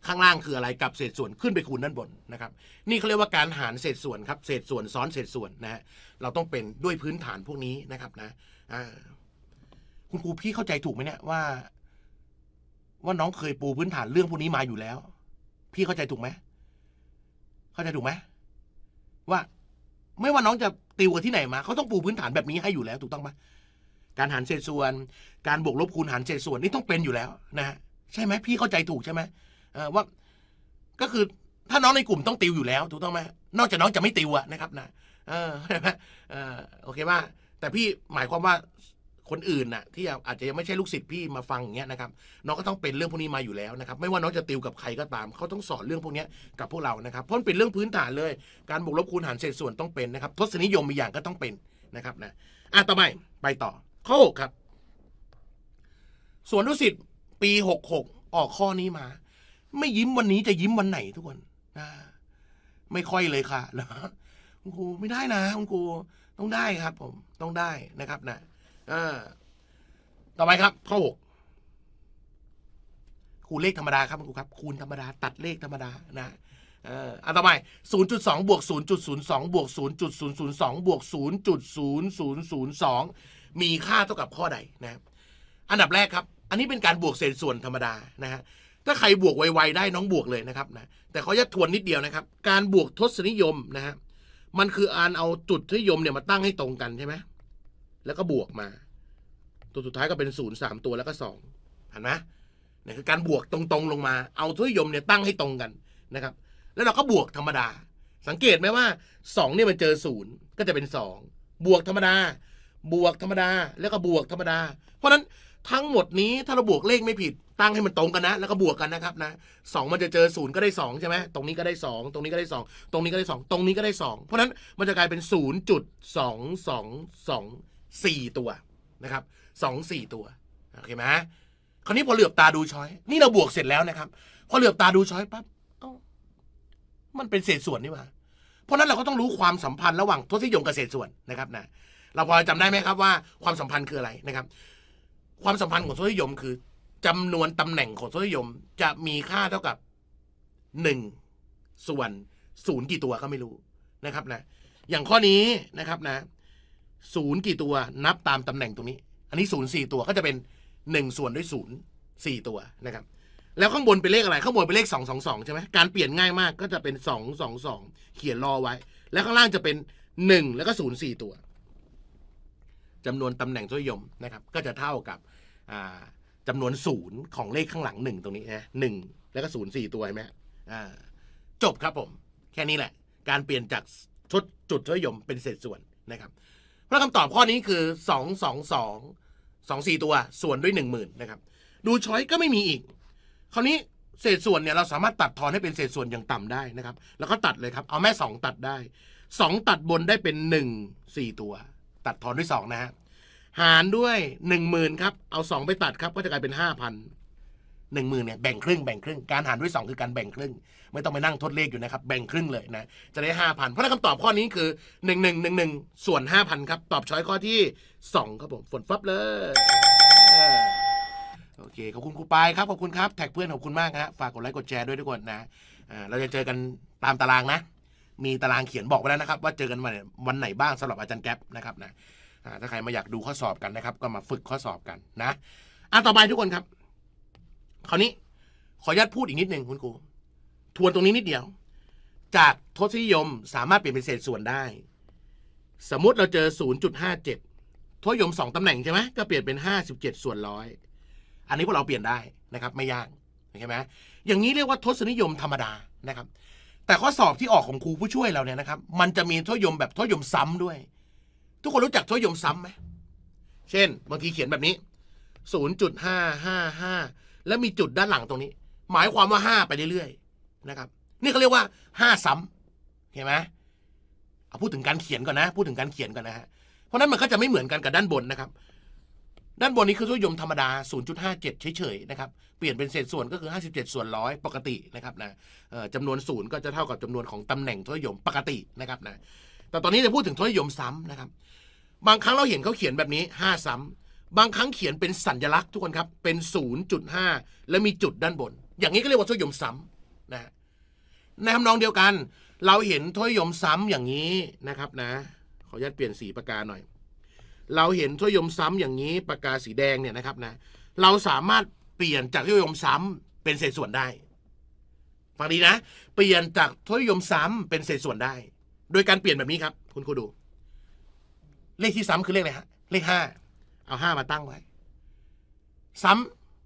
ข้างล่างคืออะไรกับเศษส่วนขึ้นไปคูณด้านบนนะครับ นี่เขาเรียกว่าการหารเศษส่วนครับ เศษส่วนซ้อนเศษส่วนนะฮะเราต้องเป็นด้วยพื้นฐานพวกนี้นะครับนะคุณครูพี่เข้าใจถูกไหมเนี่ยว่า ว่าน้องเคยปูพื้นฐานเรื่องพวกนี้มาอยู่แล้วพี่เข้าใจถูกไหมเข้าใจถูกไหมว่า ไม่ว่าน้องจะติวกันที่ไหนมาเขาต้องปูพื้นฐานแบบนี้ให้อยู่แล้ว ถูกต้องไหมการหารเศษส่วน การบวกลบคูณหารเศษส่วน นี่ต้องเป็นอยู่แล้ว นะฮะใช่ไหมพี่เข้าใจถูกใช่ไหมว่าก็คือถ้าน้องในกลุ่มต้องติวอยู่แล้ว ถูกต้องไหมนอกจากน้องจะไม่ติวอะนะครับ นะเออใช่ไหมเออโอเคว่า แต่พี่หมายความว่าคนอื่นน่ะ ที่อาจจะยังไม่ใช่ลูกศิษย์พี่มาฟังอย่างเงี้ยนะครับน้องก็ต้องเป็นเรื่องพวกนี้มาอยู่แล้วนะครับ ไม่ว่าน้องจะติวกับใครก็ตาม เขาต้องสอนเรื่องพวกนี้กับพวกเรานะครับเพราะเป็นเรื่องพื้นฐานเลย การบวกลบคูณหารเศษส่วนต้องเป็นนะครับ ทศนิยมมีอย่างก็ต้องเป็นนะครับ นะอ่ะต่อไปไปต่อข้อหกครับ ส่วนลูกศิษย์ปีหกหกออกข้อนี้มา ไม่ยิ้มวันนี้จะยิ้มวันไหนทุกคนนะไม่ค่อยเลยค่ะนะคุณครูไม่ได้นะคุณครูต้องได้ครับ ผม ต้องได้นะครับ นะต่อไปครับข้อหกคูณเลขธรรมดาครับ คุณครูครับ คูณธรรมดา ตัดเลขธรรมดา นะเอ่ออันต่อไปองบวกศศููนนยย์์จุดสองบวกศศศูููนนนยยย์์จุด์สองบวกศศศศููููนนนนยยย์์์จุดย์สอง มีค่าเท่ากับข้อใดนะ อันดับแรกครับ อันนี้เป็นการบวกเศษส่วนธรรมดานะฮะ ถ้าใครบวกไวๆได้น้องบวกเลยนะครับ นะ แต่เขาจะทวนนิดเดียวนะครับ การบวกทศนิยมนะฮะ มันคือ่านเอาจุดทศนิยมเนี่ยมาตั้งให้ตรงกันใช่ไหมแล้วก็บวกมา ตัวสุดท้ายก็เป็นศูนย์สามตัวแล้วก็สองเห็นไหมนี่คือการบวกตรงๆลงมา เอาทุยยมเนี่ยตั้งให้ตรงกันนะครับ แล้วเราก็บวกธรรมดา สังเกตไหมว่าสองเนี่ยมันเจอศูนย์ก็จะเป็นสองบวกธรรมดา บวกธรรมดา แล้วก็บวกธรรมดา เพราะนั้นทั้งหมดนี้ถ้าเราบวกเลขไม่ผิด ตั้งให้มันตรงกันนะ แล้วก็บวกกันนะครับนะสองมันจะเจอศูนย์ก็ได้สองใช่ไหมตรงนี้ก็ได้สองตรงนี้ก็ได้สองตรงนี้ก็ได้สองตรงนี้ก็ได้สองเพราะนั้นมันจะกลายเป็นศูนย์จุดสสอองงสองสี่ตัวนะครับสองสี่ตัวโอเคไหมคราวนี้พอเหลือบตาดูช้อยนี่เราบวกเสร็จแล้วนะครับ พอเหลือบตาดูช้อยปั๊บเอมันเป็นเศษส่วนนี่หว่า เพราะนั้นเราก็ต้องรู้ความสัมพันธ์ระหว่างทศนิยมกับเศษส่วนนะครับนะเราพอจำได้ไหมครับว่าความสัมพันธ์คืออะไรนะครับ ความสัมพันธ์ของทศนิยมคือ จำนวนตำแหน่งของทศนิยมจะมีค่าเท่ากับหนึ่งส่วนศูนย์กี่ตัวก็ไม่รู้นะครับนะอย่างข้อนี้นะครับนะศูนย์กี่ตัวนับตามตำแหน่งตรงนี้ อันนี้ศูนย์สี่ตัว ก็จะเป็นหนึ่งส่วนด้วยศูนย์สี่ตัวนะครับ แล้วข้างบนเป็นเลขอะไร ข้างบนเป็นเลขสองสองสองใช่ไหมการเปลี่ยนง่ายมากก็จะเป็นสองสองสองเขียนรอไว้ แล้วข้างล่างจะเป็นหนึ่งแล้วก็ศูนย์สี่ตัวจำนวนตำแหน่งตัวยมนะครับ ก็จะเท่ากับจำนวนศูนย์ของเลขข้างหลังหนึ่งตรงนี้นะหนึ่งแล้วก็ศูนย์สี่ตัวใช่ไหมจบครับผมแค่นี้แหละ การเปลี่ยนจากชุดจุดตัวยมเป็นเศษส่วนนะครับเพราะคำตอบข้อนี้คือสองสองสองสองสี่ตัว ส่วนด้วยหนึ่งหมื่นนะครับ ดูช้อยก็ไม่มีอีก คราวนี้เศษส่วนเนี่ยเราสามารถตัดทอนให้เป็นเศษส่วนอย่างต่ำได้นะครับ แล้วก็ตัดเลยครับ เอาแม่สองตัดได้สองตัดบนได้เป็นหนึ่งสี่ตัว ตัดทอนด้วยสองนะฮะ หารด้วยหนึ่งหมื่นครับ เอาสองไปตัดครับ ก็จะกลายเป็นห้าพันหนึ่งหมื่นเนี่ยแบ่งครึ่งแบ่งครึ่งการหารด้วย 2 คือการแบ่งครึ่ง ไม่ต้องไปนั่งทดเลขอยู่นะครับแบ่งครึ่งเลยนะจะได้ห้าพันเพราะคำตอบข้อนี้คือหนึ่งหนึ่งหนึ่งหนึ่งส่วนห้าพันครับ ตอบ ช้อยข้อที่สองครับผมฝนฟับเลยโอเคขอบคุณครูปายครับขอบคุณครับ แท็กเพื่อน ขอบคุณมากฮะฝากกดไลค์กดแชร์ด้วยทุกคนนะเราจะเจอกันตามตารางนะ มีตารางเขียนบอกไว้แล้วนะครับ ว่าเจอกันวันวันไหนบ้างสำหรับอาจารย์แก๊ปนะครับนะถ้าใครมาอยากดูข้อสอบกันนะครับ ก็มาฝึกข้อสอบกันนะอ่ะต่อไปทุกคนครับคราวนี้ขออนุญาตพูดอีกนิดหนึ่งคุณครูทวนตรงนี้นิดเดียว จากทศนิยมสามารถเปลี่ยนเป็นเศษส่วนได้ สมมุติเราเจอ 0.57 ทศนิยมสองตำแหน่งใช่ไหม ก็เปลี่ยนเป็น 57ส่วนร้อยอันนี้พวกเราเปลี่ยนได้นะครับ ไม่ยากใช่ไหมอย่างนี้เรียกว่าทศนิยมธรรมดานะครับ แต่ข้อสอบที่ออกของครูผู้ช่วยเราเนี่ยนะครับ มันจะมีทศนิยมแบบทศนิยมซ้ำด้วย ทุกคนรู้จักทศนิยมซ้ำไหมเช่นบางทีเขียนแบบนี้ 0.555และมีจุดด้านหลังตรงนี้ หมายความว่าห้าไปเรื่อยๆ นะครับนี่เขาเรียกว่าห้าซ้ำเห็นไหมเอาพูดถึงการเขียนก่อนนะ พูดถึงการเขียนก่อนนะฮะเพราะนั้นมันก็จะไม่เหมือนกันกับด้านบนนะครับ ด้านบนนี้คือทุยมธรรมดา 0.57 เฉยๆนะครับ เปลี่ยนเป็นเศษส่วนก็คือ 57 ส่วนร้อยปกตินะครับนะจำนวนศูนย์ก็จะเท่ากับจำนวนของตำแหน่งทุยมปกตินะครับนะแต่ตอนนี้จะพูดถึงทุยมซ้ำนะครับ บางครั้งเราเห็นเขาเขียนแบบนี้ 5 ซ้ำบางครั้งเขียนเป็นสัญลักษณ์ทุกคนครับ เป็น 0.5 และมีจุดด้านบน อย่างนี้ก็เรียกว่าทศยิยมซ้ำนะในทำนองเดียวกัน เราเห็นทศยิยมซ้ำอย่างนี้นะครับนะ ขออนุญาตเปลี่ยนสีปากกาหน่อย เราเห็นทศยิยมซ้ำอย่างนี้ปากกาสีแดงเนี่ยนะครับนะ เราสามารถเปลี่ยนจากทศยิยมซ้ำเป็นเศษส่วนได้ฟังดีนะ เปลี่ยนจากทศยิยมซ้ำเป็นเศษส่วนได้ โดยการเปลี่ยนแบบนี้ครับ คุณครูดู เลขที่ซ้ำคือเลขอะไรฮะเลขห้าเอาห้ามาตั้งไว้ซ้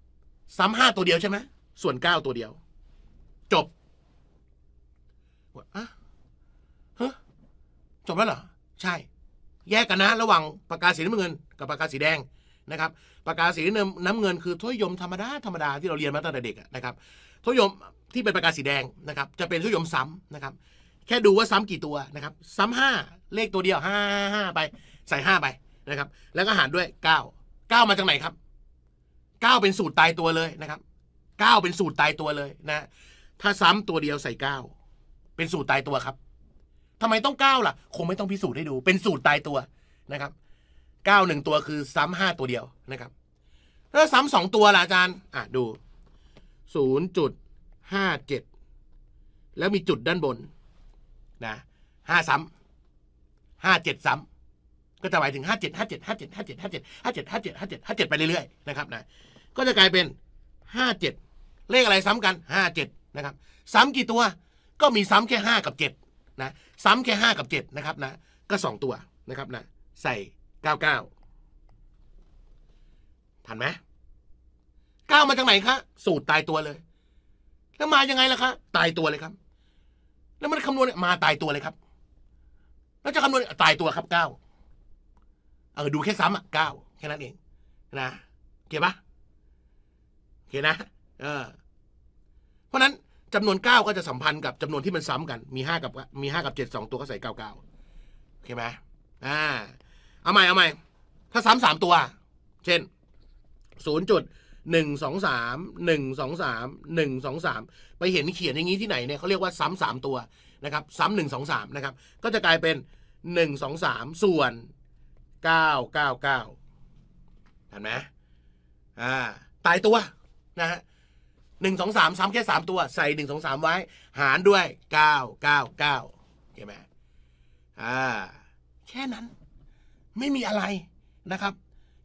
ำซ้ำห้าตัวเดียวใช่ไหมส่วนเก้าตัวเดียว จบอะฮะจบแล้วเหรอ ใช่ แยกกันนะระหว่างปากกาสีน้ำเงิน กับปากกาสีแดงนะครับปากกาสีน้ำเงินคือทุยยมธรรมดา ธรรมดาที่เราเรียนมาตั้งแต่เด็กนะครับทุยยมที่เป็นปากกาสีแดงนะครับจะเป็นทุยมซ้ำนะครับแค่ดูว่าซ้ำกี่ตัวนะครับซ้ำห้าเลขตัวเดียวห้าห้าไป ใส่ห้าไปนะครับแล้วก็หารด้วย 9 9 มาจากไหนครับ 9 เป็นสูตรตายตัวเลยนะครับ9เป็นสูตรตายตัวเลยนะ ถ้าซ้ำตัวเดียวใส่ 9 เป็นสูตรตายตัวครับ ทำไมต้อง 9 ล่ะ คงไม่ต้องพิสูจน์ให้ดู เป็นสูตรตายตัวนะครับ9 1ตัวคือซ้ำ5ตัวเดียวนะครับถ้าซ้ำสองตัวล่ะอาจารย์ อ่ะดู0.57 แล้วมีจุดด้านบนนะ5ซ้ำ5 7ซ้ำก็จะหมายถึง57 57 57 57 57 57้าเจ็ดไปเรื่อยๆนะครับนะก็จะกลายเป็น 57 เลขอะไรซ้ำกัน57นะครับซ้ำกี่ตัว ก็มีซ้ำแค่5กับ7นะซ้ำแค่5กับ7นะครับนะก็2ตัวนะครับนะใส่99ทันไหม9มาจากไหนคะ สูตรตายตัวเลย แล้วมายังไงล่ะคะ ตายตัวเลยครับ แล้วมันคำนวณมาตายตัวเลยครับ แล้วจะคำนวณตายตัวครับ9เออดูแค่ซ้ำอ่ะเก้าแค่นั้นเองนะเก็บปะเข็ยนะเออเพราะนั้นจำนวนเก้าก็จะสัมพันธ์กับจำนวนที่มันซ้ำกันมีห้ากับมีห้ากับเจ็ดสองตัวก็ใส่เก้าเก้าโอเคไหมอ่าเอาใหม่เอาใหม่ถ้าซ้ำสามตัว เช่นศูนย์จุดหนึ่งสองสามหนึ่งสองสามหนึ่งสองสามไปเห็นเขียนอย่างนี้ที่ไหนเนี่ยเขาเรียกว่าซ้ำสามตัวนะครับซ้ำหนึ่งสองสามนะครับก็จะกลายเป็นหนึ่งสองสามส่วนเก้าเก้าเก้าเห็นไหมอ่า ตายตัว นะฮะหนึ่งสองสามซ้ำแค่สามตัว ใส่หนึ่งสองสามไว้ หารด้วยเก้าเก้าเก้าเข้าไหม อ่า แค่นั้น ไม่มีอะไร นะครับ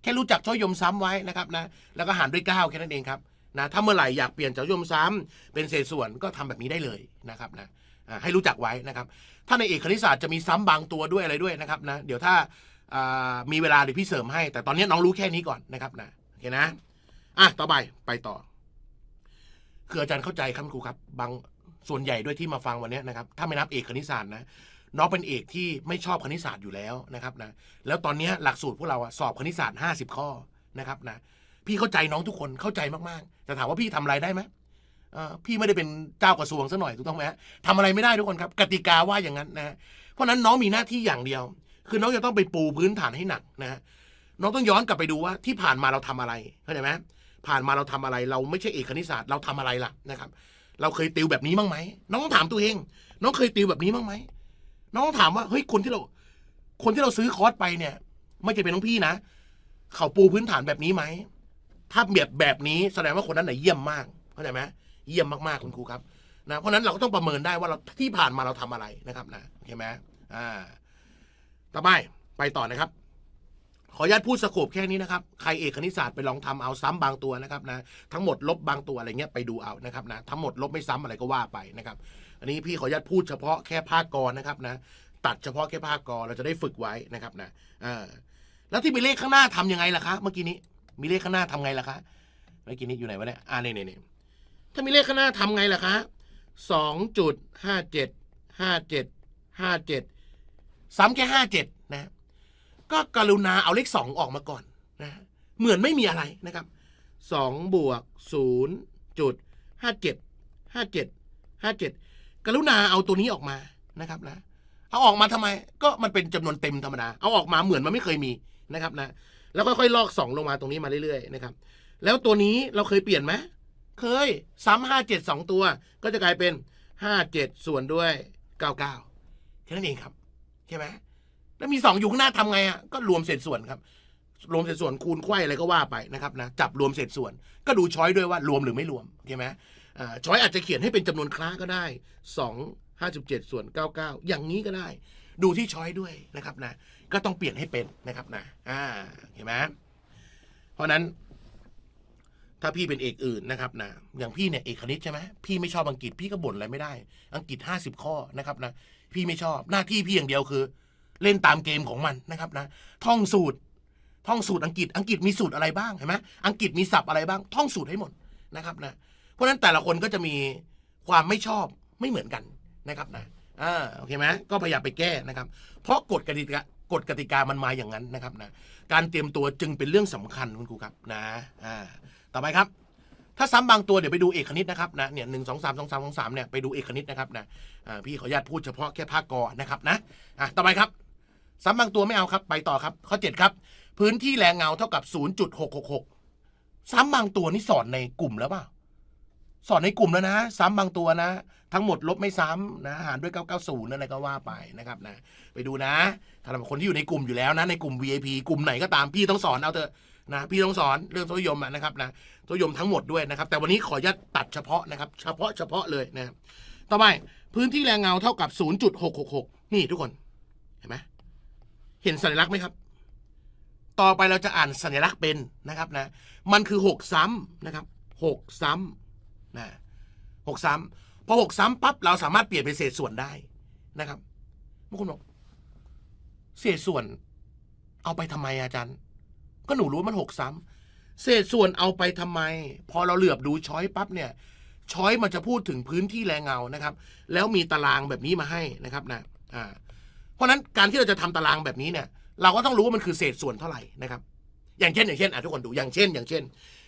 แค่รู้จักจ้ายมซ้ำไว้ นะครับนะ แล้วก็หารด้วยเก้าแค่นั้นเองครับ นะ ถ้าเมื่อไหร่อยากเปลี่ยนจายมซ้ำ เป็นเศษส่วน ก็ทำแบบนี้ได้เลย นะครับนะให้รู้จักไว้นะครับ ถ้าในเอกคณิตศาสตร์จะมีซ้ำบางตัวด้วยอะไรด้วยนะครับนะ เดี๋ยวถ้ามีเวลาเดี๋ยวพี่เสริมให้แต่ตอนนี้น้องรู้แค่นี้ก่อนนะครับ นะโอเคนะอ่ะต่อไป ไปต่อคืออาจารย์เข้าใจครับครูครับบางส่วนใหญ่ด้วยที่มาฟังวันนี้นะครับถ้าไม่นับเอกคณิตศาสตร์นะน้องเป็นเอกที่ไม่ชอบคณิตศาสตร์อยู่แล้วนะครับนะแล้วตอนนี้หลักสูตรพวกเราสอบคณิตศาสตร์ห้าสิบข้อนะครับนะพี่เข้าใจน้องทุกคนเข้าใจมากๆแต่ถามว่าพี่ทำอะไรได้ไหมพี่ไม่ได้เป็นเจ้ากระทรวงซะหน่อยถูกต้องไหมทำอะไรไม่ได้ทุกคนครับ กติกาว่าอย่างนั้นนะเพราะนั้นน้องมีหน้าที่อย่างเดียวคือน้องจะต้องไปปูพื้นฐานให้หนักนะฮะ น้องต้องย้อนกลับไปดูว่าที่ผ่านมาเราทำอะไรเข้าใจไหมผ่านมาเราทำอะไร เราไม่ใช่เอกคณิตศาสตร์เราทำอะไรล่ะนะครับ เราเคยติวแบบนี้บ้างไหมน้องต้องถามตัวเองน้องเคยติวแบบนี้บ้างไหมน้องต้องถามว่าเฮ้ยคนที่เรา คนที่เราซื้อคอร์สไปเนี่ย ไม่ใช่เป็นน้องพี่นะ เขาปูพื้นฐานแบบนี้ไหมถ้าเบียบแบบนี้แสดงว่าคนนั้นไหนเยี่ยมมากเข้าใจไหมเยี่ยมมากๆคุณครูครับ นะเพราะนั้นเราก็ต้องประเมินได้ว่าเราที่ผ่านมาเราทำอะไรนะครับ นะโอเคไหมอ่าต่อไปไปต่อนะครับ ขออนุญาตพูดสกคบแค่นี้นะครับ ใครเอกคณิตศาสตร์ไปลองทำเอาซ้ำบางตัวนะครับนะทั้งหมดลบบางตัวอะไรเงี้ยไปดูเอานะครับนะทั้งหมดลบไม่ซ้ำอะไรก็ว่าไปนะครับ อันนี้พี่ขออนุญาตพูดเฉพาะแค่ภาคกรนะครับนะตัดเฉพาะแค่ภาคกรเราจะได้ฝึกไว้นะครับนะออแล้วที่มีเลขข้างหน้าทํำยังไงล่ะคะ เมื่อกี้นี้มีเลขข้างหน้าทำไงล่ะคะเมื่อกี้นี้อยู่ไหนวะเนี่ยอ่าเนี่ยเนี่ยถ้ามีเลขข้างหน้าทำไงล่ะคะสองจุดห้าเจ็ดห้าเจ็ดห้าเจ็ดซ้ำแค่ห้าเจ็ดนะ ก็กรุณาเอาเลขสองออกมาก่อนนะ เหมือนไม่มีอะไรนะครับสองบวกศูนย์จุดห้าเจ็ดห้าเจ็ดห้าเจ็ดกรุณาเอาตัวนี้ออกมานะครับนะ เอาออกมาทำไมก็มันเป็นจำนวนเต็มธรรมดา เอาออกมาเหมือนมันไม่เคยมีนะครับนะ แล้วค่อยๆลอกสองลงมาตรงนี้มาเรื่อยๆ นะครับ แล้วตัวนี้เราเคยเปลี่ยนไหมเคยซ้ำห้าเจ็ดสองตัวก็จะกลายเป็นห้าเจ็ดส่วนด้วยเก้าเก้าแค่นั้นเองครับใช่ไหมแล้วมีสองอยู่ข้างหน้าทำไงอ่ะ ก็รวมเศษส่วนครับ รวมเศษส่วนคูณไข่อะไรก็ว่าไปนะครับนะ จับรวมเศษส่วน ก็ดูช้อยด้วยว่ารวมหรือไม่รวมใช่ไหมช้อยอาจจะเขียนให้เป็นจำนวนคล้าก็ได้สองห้าสุดเจ็ดส่วนเก้าเก้าอย่างนี้ก็ได้ ดูที่ช้อยด้วยนะครับนะ ก็ต้องเปลี่ยนให้เป็นนะครับนะ อ่าเห็นไหมเพราะนั้น ถ้าพี่เป็นเอกอื่นนะครับนะ อย่างพี่เนี่ยเอกคณิตใช่ไหมพี่ไม่ชอบอังกฤษ พี่ก็บ่นอะไรไม่ได้ อังกฤษ50ข้อนะครับนะพี่ไม่ชอบหน้าที่พี่อย่างเดียวคือ เล่นตามเกมของมันนะครับนะ ท่องสูตรท่องสูตรอังกฤษ อังกฤษมีสูตรอะไรบ้างเห็นไหมอังกฤษมีศัพท์อะไรบ้าง ท่องสูตรให้หมดนะครับนะ เพราะฉะนั้นแต่ละคนก็จะมีความไม่ชอบไม่เหมือนกันนะครับนะอ่าโอเคไหมก็พยายามไปแก้นะครับ เพราะกฎกติกากฎกติกามันมาอย่างนั้นนะครับนะการเตรียมตัวจึงเป็นเรื่องสำคัญคุณครูครับนะอ่าต่อไปครับถ้าซ้ำบางตัว เดี๋ยวไปดูเอกคณิตนะครับนะเนี่ยหนึ่งสองสามสองสามสองสามเนี่ยไปดูเอกคณิตนะครับนะพี่ขออนุญาตพูดเฉพาะแค่ภาคกอนะครับนะอ่ะต่อไปครับซ้ำบางตัวไม่เอาครับไปต่อครับ ข้อเจ็ดครับพื้นที่แรงเงาเท่ากับศูนย์จุดหกหกหกซ้ำบางตัวนี่สอนในกลุ่มแล้วเปล่าสอนในกลุ่มแล้วนะซ้ำบางตัวนะ ทั้งหมดลบไม่ซ้ำนะหารด้วย 990นั่นอะไรก็ว่าไปนะครับนะไปดูนะถ้าเร็นคนที่อยู่ในกลุ่มอยู่แล้วนะในกลุ่ม VIP กลุ่มไหนก็ตามพี่ต้องสอนเอาเถอะนะพี่ต้องสอน เรื่องทศนยมนะครับนะทศนยมทั้งหมดด้วยนะครับ แต่วันนี้ขออนุญาตตัดเฉพาะนะครับ เฉพาะเฉพาะเลยนะต่อไปพื้นที่แรงเงาเท่ากับ 0.666 นี่ทุกคนเห็นไหมเห็นสัญลักษณ์ไหมครับ ต่อไปเราจะอ่านสัญลักษณ์เป็นนะครับนะมันคือ 6 ซ้ำนะครับ6ซ้ำนะหกซ้ำพอหกซ้ำปั๊บเราสามารถเปลี่ยนเป็นเศษส่วนได้นะครับบางคนบอก เศษส่วน เอาไปทำไมอาจารย์ก็หนูรู้ว่ามันหกซ้ำเศษส่วนเอาไปทำไม พอเราเหลือบดูช้อยปั๊บเนี่ยช้อยมันจะพูดถึงพื้นที่แรงเงานะครับแล้วมีตารางแบบนี้มาให้นะครับนะอ่าเพราะฉะนั้นการที่เราจะทำตารางแบบนี้เนี่ยเราก็ต้องรู้ว่ามันคือเศษส่วนเท่าไหร่นะครับอย่างเช่นอย่างเช่นอ่ะทุกคนดูอย่างเช่นอย่างเช่น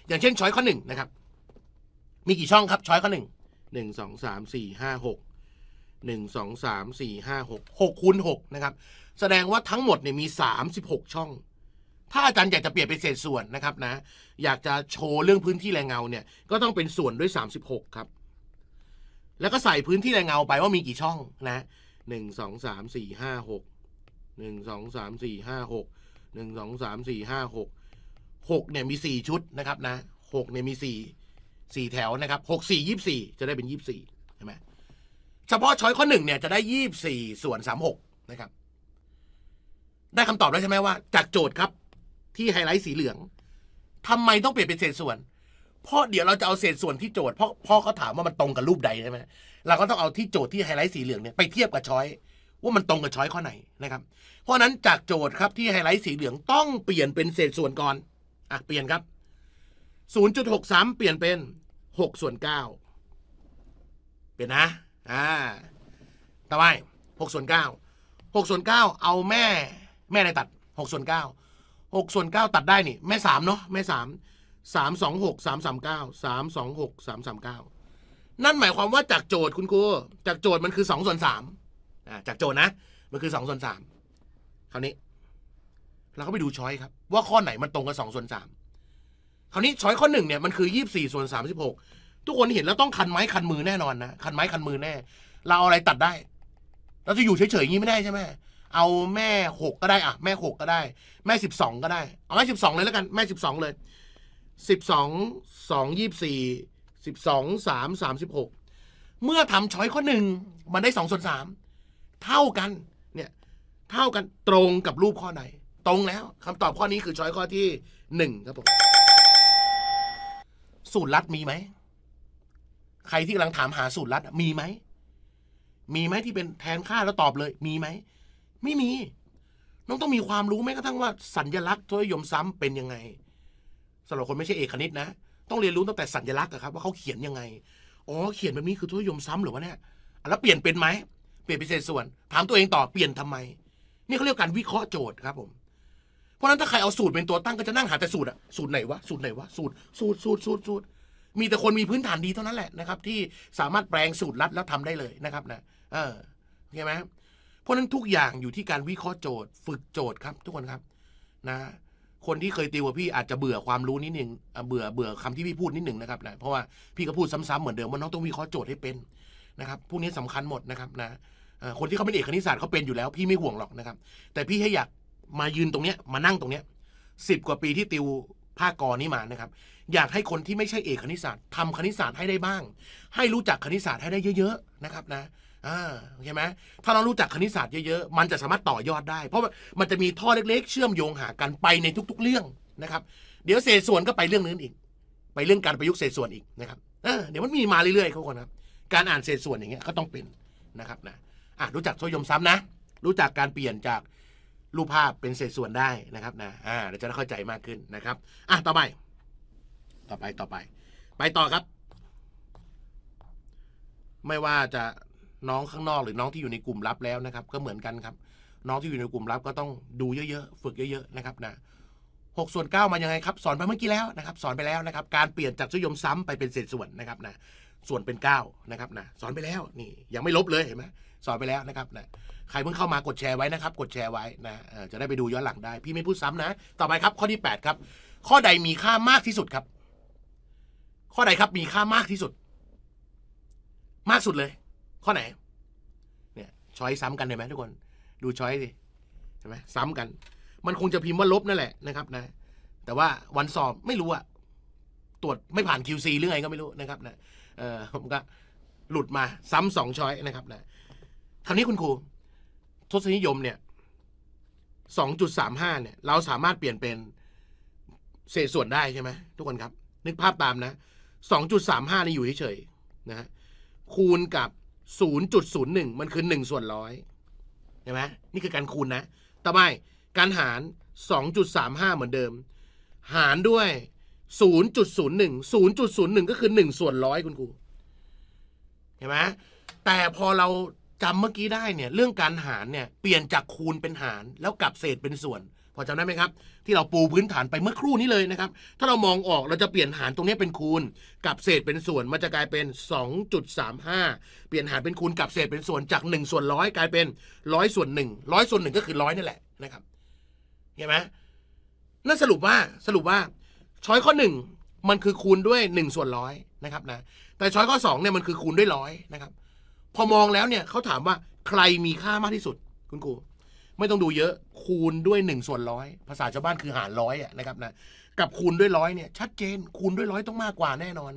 อย่างเช่น ช้อยข้อหนึ่งนะครับมีกี่ช่องครับช้อยข้อหนึ่งหนึ่งสองสามสี่ห้าหกหนึ่งสองสามสี่ห้าหกหกคูณหกนะครับแสดงว่าทั้งหมดเนี่ยมีสามสิบหกช่องถ้าอาจารย์อยากจะเปลี่ยนเป็นเศษส่วนนะครับนะ อยากจะโชว์เรื่องพื้นที่แรงเงาเนี่ย ก็ต้องเป็นส่วนด้วย 36ครับ แล้วก็ใส่พื้นที่แรงเงาไปว่ามีกี่ช่องนะหนึ่งสองสามสี่ห้าหกหนึ่งสองสามสี่ห้าหกหนึ่งสองสามสี่ห้าหกหกเนี่ยมีสี่ชุดนะครับ นะหกเนี่ยมีสี่สี่แถวนะครับหกสี่ยี่สี่จะได้เป็นยี่สี่ใช่ไหมเฉพาะช้อยข้อหนึ่งเนี่ยจะได้ยี่สี่ส่วนสามหกนะครับ ได้คำตอบแล้วใช่ไหมว่าจากโจทย์ครับที่ไฮไลท์สีเหลือง ทำไมต้องเปลี่ยนเป็นเศษส่วนเพราะเดี๋ยวเราจะเอาเศษส่วนที่โจทย์เพราะพ่อเขาถามว่ามันตรงกับรูปใดใช่ไหมเราก็ต้องเอาที่โจทย์ที่ไฮไลท์สีเหลืองเนี่ยไปเทียบกับช้อยว่ามันตรงกับช้อยข้อไหนนะครับ เพราะนั้นจากโจทย์ครับที่ไฮไลท์สีเหลืองต้องเปลี่ยนเป็นเศษส่วนก่อน อ่ะ เปลี่ยนครับ 0.63 เปลี่ยนเป็น6ส่วน9เปลี่ยนนะ อ่าต่อไป6ส่วน9 6ส่วน9เอาแม่แม่ในตัด6ส่วน9หกส่วนเก้าตัดได้นี่แม่สามเนาะแม่สามสามสองหกสามสามเก้าสามสองหกสามสามเก้านั่นหมายความว่าจากโจทย์คุณครูจากโจทย์มันคือสองส่วนสามจากโจทย์นะมันคือสองส่วนสามคราวนี้ เรา ก็ไปดู ช้อยครับ ว่าข้อไหนมันตรงกับสองส่วนสามคราวนี้ ช้อยข้อหนึ่งเนี่ยมันคือยี่สิบสี่ส่วนสามสิบหกทุกคนเห็น แล้ว ต้อง คันไม้ คันมือแน่นอนนะคันไม้คันมือแน่เราอะไรตัดได้เราจะอยู่เฉยๆอย่างนี้ไม่ได้ใช่ไหมเอาแม่หกก็ได้อะแม่หกก็ได้ แม่สิบสองก็ได้เอาแม่สิบสองเลยแล้วกันแม่สิบสองเลยสิบสองสองยี่สี่สิบสองสามสามสิบหกเมื่อทำช้อยข้อหนึ่งมันได้สองส่วนสามเท่ากัน เนี่ย เท่ากันตรงกับรูปข้อไหน ตรงแล้วคำตอบข้อนี้คือช้อยข้อที่หนึ่งครับผมสูตรลัดมีไหม ใครที่กำลังถามหาสูตรลัดมีไหม มีไหมที่เป็นแทนค่าแล้วตอบเลยมีไหมไม่มี น้องต้องมีความรู้แม้กระทั่งว่าสัญญลักษณ์ ทวยยมซ้ำเป็นยังไงสำหรับคนไม่ใช่เอกคณิตนะ ต้องเรียนรู้ตั้งแต่สัญญลักษณ์ครับ ว่าเขาเขียนยังไง อ๋อเขียนแบบนี้คือทวยยมซ้ำหรือวะเนี่ย แล้วเปลี่ยนเป็นไหม เปลี่ยนเป็นเศษส่วน ถามตัวเองต่อเปลี่ยนทำไม นี่เขาเรียกการวิเคราะห์โจทย์ครับผม เพราะนั้นถ้าใครเอาสูตรเป็นตัวตั้งก็จะนั่งหาแต่สูตรอะสูตรไหนวะ สูตรไหนวะ สูตร สูตรสูตรสูตร สูตร มีแต่คนมีพื้นฐานดีเท่านั้นแหละนะครับ ที่สามารถแปลงสูตรลัดแล้วทำได้เลยนะครับ นะเออโอเคไหมเพราะนั้นทุกอย่างอยู่ที่การวิเคราะห์โจทย์ฝึกโจทย์ครับ ทุกคนครับนะ คนที่เคยติวกับพี่อาจจะเบื่อความรู้นิดหนึ่งเบื่อเบื่อคำที่พี่พูดนิดหนึ่งนะครับนะเพราะว่าพี่ก็พูดซ้ำๆเหมือนเดิมว่าน้องต้องวิเคราะห์โจทย์ให้เป็นนะครับพวกนี้สำคัญหมดนะครับนะคนที่เขาเป็นเอกคณิตศาสตร์เขาเป็นอยู่แล้ว พี่ไม่ห่วงหรอกนะครับ แต่พี่ให้อยากมายืนตรงเนี้ยมานั่งตรงเนี้ยสิบกว่าปีที่ติวภาคกอนี้มานะครับ อยากให้คนที่ไม่ใช่เอกคณิตศาสตร์ทำคณิตศาสตร์ให้ได้บ้าง ให้รู้จักคณิตศาสตร์ให้ได้เยอะ ๆนะครับนะอ่าโอเคไหมถ้าเรารู้จักคณิตศาสตร์เยอะ ๆ มันจะสามารถต่อยอดได้เพราะมันจะมี ท่อเล็ก ๆ เชื่อมโยงหากันไปในทุก ๆเรื่องนะครับ เดี๋ยวเศษส่วนก็ไปเรื่องนึงอีก ไปเรื่องการประยุกต์เศษส่วนอีกนะครับเเดี๋ยวมันมีมาเรื่อยๆเขาคนครับการอ่านเศษส่วนอย่างเงี้ยก็ต้องเป็นนะครับนะอ่ะรู้จักโซยมซ้ำนะ รู้จักการเปลี่ยนจากรูปภาพเป็นเศษส่วนได้นะครับนะอ่าเราจะได้เข้าใจมากขึ้นนะครับอ่ะต่อไป ต่อไปต่อไป ไปต่อครับ ไม่ว่าจะน้องข้างนอก หรือน้องที่อยู่ในกลุ่มลับแล้วนะครับ ก็เหมือนกันครับ น้องที่อยู่ในกลุ่มลับ ก็ต้องดูเยอะๆฝึกเยอะ ๆ นะครับนะหกส่วนเก้ามายังไงครับ สอนไปเมื่อกี้แล้วนะครับ สอนไปแล้วนะครับ การเปลี่ยนจากชุยมซ้ำไปเป็นเศษส่วนนะครับ นะส่วนเป็นเก้านะครับนะสอนไปแล้วนี่ยังไม่ลบเลยเห็นไหมสอนไปแล้วนะครับนะใครเพิ่งเข้ามากดแชร์ไว้นะครับ กดแชร์ไว้นะจะได้ไปดูย้อนหลังได้ พี่ไม่พูดซ้ำนะต่อไปครับข้อที่8ครับ ข้อใดมีค่ามากที่สุดครับ ข้อใดครับมีค่ามากที่สุด มากสุดเลยข้อไหนเนี่ยช้อยซ้ำกันได้ไหมทุกคนดูช้อยสิใช่ไหมซ้ำกัน มันคงจะพิมพ์ว่าลบนั่นแหละนะครับ นะ แต่ว่าวันสอบไม่รู้อะตรวจไม่ผ่าน QC หรือไงก็ไม่รู้นะครับนะเออผมก็ หลุดมาซ้ำสองช้อยนะครับนะคราวนี้คุณครูทศนิยมเนี่ยสองจุดสามห้าเนี่ย เราสามารถเปลี่ยนเป็นเศษส่วนได้ใช่ไหมทุกคนครับ นึกภาพตามนะสองจุดสามห้านี่อยู่เฉยๆนะฮะคูณกับศศููนนนยย์์จุดหึ่งมันคือหนึ่งส่วนร้อยเห็นไหมนี่คือการคูณนะ ต่อไปการหารสสองจุดามห้าเหมือนเดิม หารด้วยศศศศููููนนนนนยยยย์์์จจุุดดหึ่ง์หนึ่งก็คือหนึ่งส่วนร้อยคุณครูเห็นไหมแต่พอเราจำเมื่อกี้ได้เนี่ยเรื่องการหารเนี่ยเปลี่ยนจากคูณเป็นหารแล้วกลับเศษเป็นส่วนพอจำได้ไหมครับที่เราปูพื้นฐานไปเมื่อครู่นี้เลยนะครับ ถ้าเรามองออกเราจะเปลี่ยนหารตรงนี้เป็นคูณกับเศษเป็นส่วนมันจะกลายเป็น 2.35 เปลี่ยนหารเป็นคูณกับเศษเป็นส่วนจาก1ส่วนร้อยกลายเป็นร้อยส่วนหนึ่งร้อยส่วนหนึ่งก็คือร้อยนี่แหละนะครับเห็นไหมนั่นสรุปว่าสรุปว่าช้อยข้อ 1 มันคือคูณด้วย1ส่วนร้อยนะครับนะแต่ช้อยข้อ2เนี่ยมันคือคูณด้วยร้อยนะครับ พอมองแล้วเนี่ยเขาถามว่าใครมีค่ามากที่สุด คุณครูไม่ต้องดูเยอะคูณด้วย 1ส่วนร้อยภาษาชาวบ้านคือหารร้อยนะครับนะกับคูณด้วยร้อยเนี่ยชัดเจน คูณด้วยร้อยต้องมากกว่าแน่นอน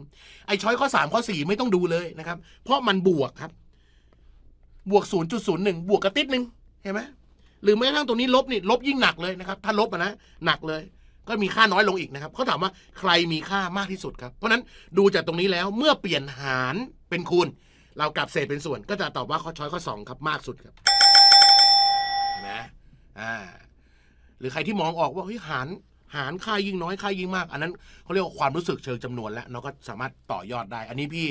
ไอ้ช้อยข้อ3ข้อ4 ไม่ต้องดูเลยนะครับ เพราะมันบวกครับ บวก 0.01 บวกกระติดหนึ่งเห็นไหมหรือแม้กระทั่งตรงนี้ลบนี่ลบยิ่งหนักเลยนะครับ ถ้าลบนะหนักเลย ก็มีค่าน้อยลงอีกนะครับเขาถามว่าใครมีค่ามากที่สุดครับเพราะนั้นดูจากตรงนี้แล้วเมื่อเปลี่ยนหารเป็นคูณ เรากลับเศษเป็นส่วนก็จะตอบว่าข้อช้อยข้อ2ครับมากสุดครับอ่าหรือใครที่มองออกว่าเฮ้ยหารหารค่ายิ่งน้อย ค่ายิ่งมาก อันนั้นเขาเรียกว่า ความรู้สึกเชิงจำนวน แล้วเราก็สามารถต่อยอดได้ อันนี้พี่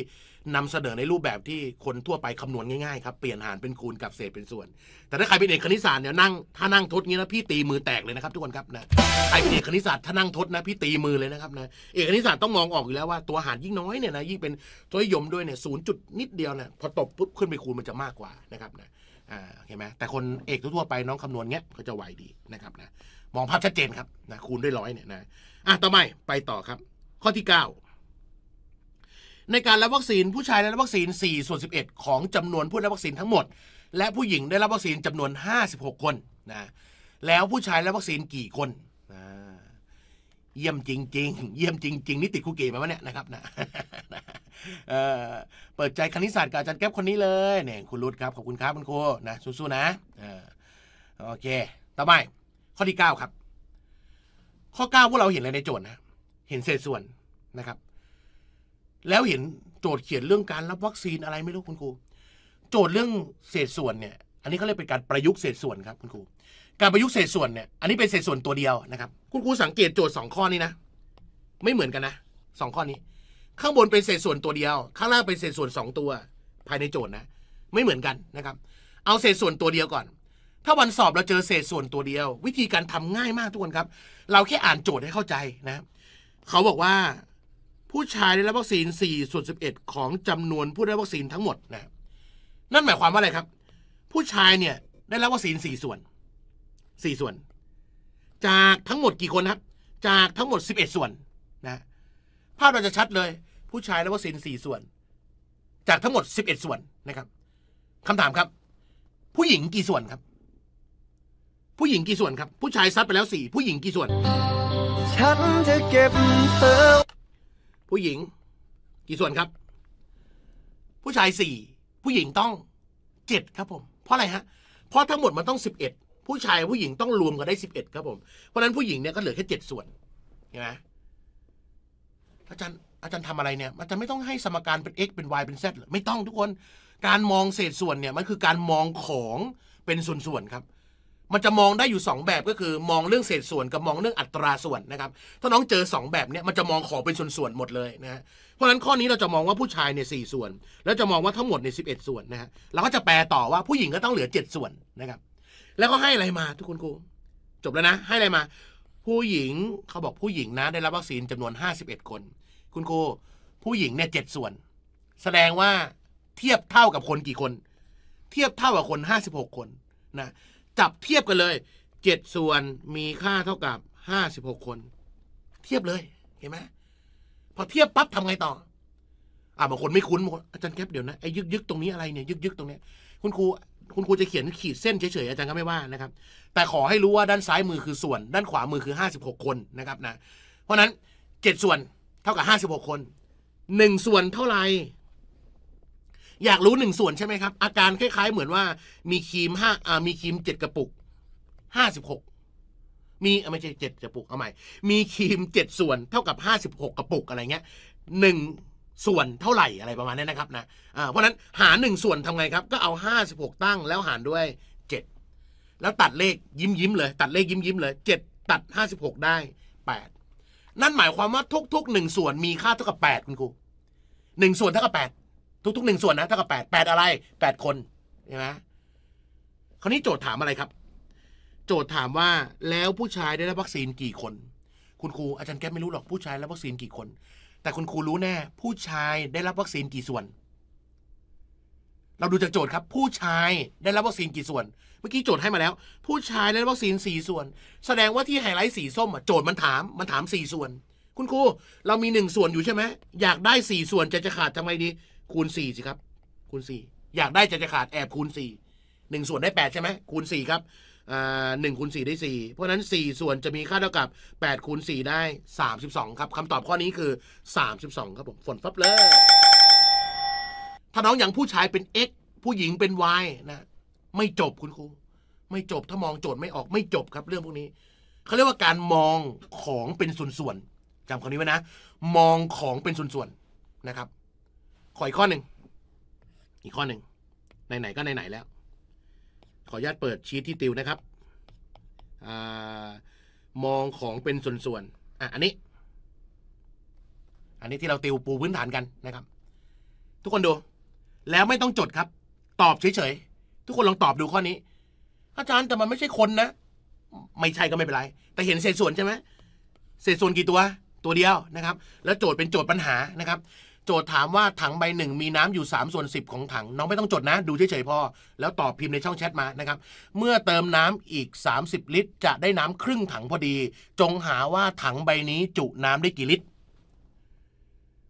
นำเสนอในรูปแบบที่คนทั่วไปคำนวณง่ายๆครับเปลี่ยนหารเป็นคูณกับเศษเป็นส่วน แต่ถ้าใครเป็นเอกคณิตศาสตร์เนี่ยนั่งถ้านั่งทดงี้นะพี่ตีมือแตกเลยนะครับทุกคนครับนะใครเป็นเอกคณิตศาสตร์ถ้านั่งทดนะพี่ตีมือเลยนะครับนะเอกคณิตศาสตร์ต้องมองออกอยู่แล้วว่าตัวหารยิ่งน้อยเนี่ยนะยิ่งเป็นตัวยมด้วยเนี่ยศูนย์จุดนิดเดียวเนี่ยพอตบปุ๊บขึ้นไปคูณมันจะมากกว่านะครับนะอ่าเห็นไหมแต่คนเอกทั่วไปน้องคำนวณเงี้ยก็จะไหวดีนะครับนะ มองภาพชัดเจนครับนะคูณด้วยร้อยเนี่ยนะ อ่ะ ต่อไปไปต่อครับ ข้อที่ 9 ในการรับวัคซีนผู้ชายได้รับวัคซีน4ส่วน11 ของจำนวนผู้รับวัคซีนทั้งหมด และผู้หญิงได้รับวัคซีนจำนวน 56 คนนะแล้วผู้ชายรับวัคซีนกี่คนนะเยี่ยมจริงๆเยี่ยมจริงๆนี่ติดคุกเก๋ไหมวะเนี่ยนะครับ นะเปิดใจคณิตศาสตร์กับอาจารย์แก๊ปคนนี้เลยเนี่ยคุณรุดครับ ขอบคุณครับคุณครูนะสู้ๆนะโอเคต่อไปข้อที่เก้าครับ ข้อเก้พวกเราเห็นอะไรในโจทย์นะเห็นเศษส่วนนะครับ แล้วเห็นโจทย์เขียนเรื่องการรับวัคซีนอะไรไม่รู้คุณครูโจทย์เรื่องเศษส่วนเนี่ยอันนี้เขาเรียกเป็นการประยุกต์เศษส่วนครับคุณครูการประยุกต์เศษส่วนเนี่ย อันนี้เป็นเศษส่วนตัวเดียวนะครับ คุณครูสังเกตโจทย์สองข้อนี้นะ ไม่เหมือนกันนะสองข้อนี้ ข้างบนเป็นเศษส่วนตัวเดียว ข้างล่างเป็นเศษส่วนสองตัว ภายในโจทย์นะ ไม่เหมือนกันนะครับ เอาเศษส่วนตัวเดียวก่อน ถ้าวันสอบเราเจอเศษส่วนตัวเดียว วิธีการทำง่ายมากทุกคนครับ เราแค่อ่านโจทย์ให้เข้าใจนะ เขาบอกว่าผู้ชายได้รับวัคซีน4ส่วน11 ของจำนวนผู้ได้รับวัคซีนทั้งหมดนะ นั่นหมายความว่าอะไรครับ ผู้ชายเนี่ยได้รับวัคซีน4ส่วนสี่ส่วน จากทั้งหมดกี่คนครับ จากทั้งหมดสิบเอ็ดส่วนนะภาพเราจะชัดเลย ผู้ชายและวซีนสี่ส่วน จากทั้งหมดสิบเอ็ดส่วนนะครับคำถามครับ ผู้หญิงกี่ส่วนครับ ผู้หญิงกี่ส่วนครับ ผู้ชายซัดไปแล้วสี่ผู้หญิงกี่ส่วนฉันจะเก็บเธอผู้หญิงกี่ส่วนครับ ผู้ชายสี่ผู้หญิงต้องเจ็ดครับผมเพราะอะไรฮะเพราะทั้งหมดมันต้องสิบเอ็ดผู้ชายผู้หญิงต้องรวมกันได้สิบเอ็ดครับผมเพราะนั้นผู้หญิงเนี่ยก็เหลือแค่เจ็ดส่วนเห็นไหมอาจารย์อาจารย์ทำอะไรเนี่ยอาจารย์ไม่ต้องให้สมการเป็น x เป็น y เป็น z หรอไม่ต้องทุกคนการมองเศษส่วนเนี่ยมันคือการมองของเป็นส่วนๆครับ มันจะมองได้อยู่ 2 แบบก็คือมองเรื่องเศษส่วนกับมองเรื่องอัตราส่วนนะครับถ้าน้องเจอ2แบบเนี่ยมันจะมองของเป็นส่วนๆหมดเลยนะเพราะฉะนั้นข้อนี้เราจะมองว่าผู้ชายเนี่ยสส่วนแล้วจะมองว่าทั้งหมดเนี่ยสิส่วนนะฮะเราก็จะแปลต่อว่าผู้หญิงก็ต้องเหลือ 7 ส่วนนะครับแล้วก็ให้อะไรมาทุกคนครูจบแล้วนะให้อะไรมา ผู้หญิงเขาบอกผู้หญิงนะ ได้รับวัคซีนจำนวนห้าสิบเอ็ดคน คุณครู ผู้หญิงเนี่ยเจ็ดส่วน แสดงว่าเทียบเท่ากับคนกี่คน เทียบเท่ากับคนห้าสิบหกคนนะจับเทียบกันเลยเจ็ดส่วนมีค่าเท่ากับห้าสิบหกคน เทียบเลยเห็นไหมพอเทียบปั๊บทำไงต่ออ่าบางคนไม่คุ้นบางคนอาจารย์แคปเดี๋ยวนะไอ้ยึกยึกตรงนี้อะไรเนี่ยยึกยึกตรงเนี้ยคุณครูคุณครูจะ เขียนขีดเส้นเฉยๆอาจารย์ก็ไม่ว่านะครับ แต่ขอให้รู้ว่าด้านซ้ายมือคือส่วนด้านขวามือคือ56คนนะครับนะ เพราะนั้น7ส่วนเท่ากับ56คน1ส่วนเท่าไหร่อยากรู้1ส่วนใช่ไหมครับอาการคล้ายๆเหมือนว่ามีครีมห้าอ่ามีครีม7กระปุก56มีไม่ใช่7กระปุกเอาใหม่มีครีม7ส่วนเท่ากับ56กระปุกอะไรเงี้ย1ส่วนเท่าไหร่อะไรประมาณนี้นะครับนะเพราะนั้นหาร1ส่วนทำไงครับ ก็เอา56ตั้งแล้วหารด้วย 7 แล้วตัดเลขยิ้มยิ้มเลย ตัดเลขยิ้มยิ้มเลย7ตัด56ได้ 8 นั่นหมายความว่าทุก ๆ 1 ส่วนมีค่าเท่ากับ8คุณครู1ส่วนเท่ากับ8ทุกๆ 1 ส่วนนะเท่ากับ8 8อะไร 8 คนใช่ไหมคราวนี้โจทย์ถามอะไรครับ โจทย์ถามว่าแล้วผู้ชายได้รับวัคซีนกี่คน คุณครูอาจารย์แก้ไม่รู้หรอกผู้ชายรับวัคซีนกี่คนแต่คุณครูรู้แน่ ผู้ชายได้รับวัคซีนกี่ส่วน เราดูจากโจทย์ครับ ผู้ชายได้รับวัคซีนกี่ส่วน เมื่อกี้โจทย์ให้มาแล้ว ผู้ชายได้รับวัคซีนสี่ส่วน แสดงว่าที่ไฮไลท์สีส้มอ่ะโจทย์มันถามมันถามสี่ส่วน คุณครูเรามีหนึ่งส่วนอยู่ใช่ไหมอยากได้สี่ส่วนจะจะขาดทำไมดีคูณสี่สิครับคูณสี่อยากได้จะจะขาดแอบคูณสี่หนึ่งส่วนได้แปดใช่ไหมคูณสี่ครับหนึ่งคูณสี่ได้สี่เพราะนั้นสี่ส่วนจะมีค่าเท่ากับแปดคูณสี่ได้สามสิบสองครับคำตอบข้อนี้คือสามสิบสองครับผมฝนฟับเลยถ้าน้องอย่างผู้ชายเป็น x ผู้หญิงเป็น y นะ ไม่จบคุณครูไม่จบถ้ามองโจทย์ไม่ออกไม่จบครับเรื่องพวกนี้เขาเรียกว่าการมองของเป็นส่วน ๆจำคำนี้ไว้นะ มองของเป็นส่วนๆนะครับขออีกข้อหนึ่งอีกข้อหนึ่งไหนๆก็ไหนๆแล้วขออนุญาตเปิดชีทที่ติวนะครับอมองของเป็นส่วนๆอ่ะอันนี้ อันนี้ที่เราติวปูพื้นฐานกันนะครับ ทุกคนดู แล้วไม่ต้องจดครับ ตอบเฉยๆ ทุกคนลองตอบดูข้อนี้ อาจารย์แต่มันไม่ใช่คนนะ ไม่ใช่ก็ไม่เป็นไร แต่เห็นเศษส่วนใช่ไหมเศษส่วนกี่ตัว ตัวเดียวนะครับ แล้วโจทย์เป็นโจทย์ปัญหานะครับโจทย์ถามว่าถังใบหนึ่ง มีน้ำอยู่3ส่วน 10 ของถัง น้องไม่ต้องจดนะดูเฉยๆพอแล้วตอบพิมพ์ในช่องแชทมานะครับ เมื่อเติมน้ำอีก 30 ลิตร จะได้น้ำครึ่งถังพอดี จงหาว่าถังใบนี้ จุน้ำได้กี่ลิตร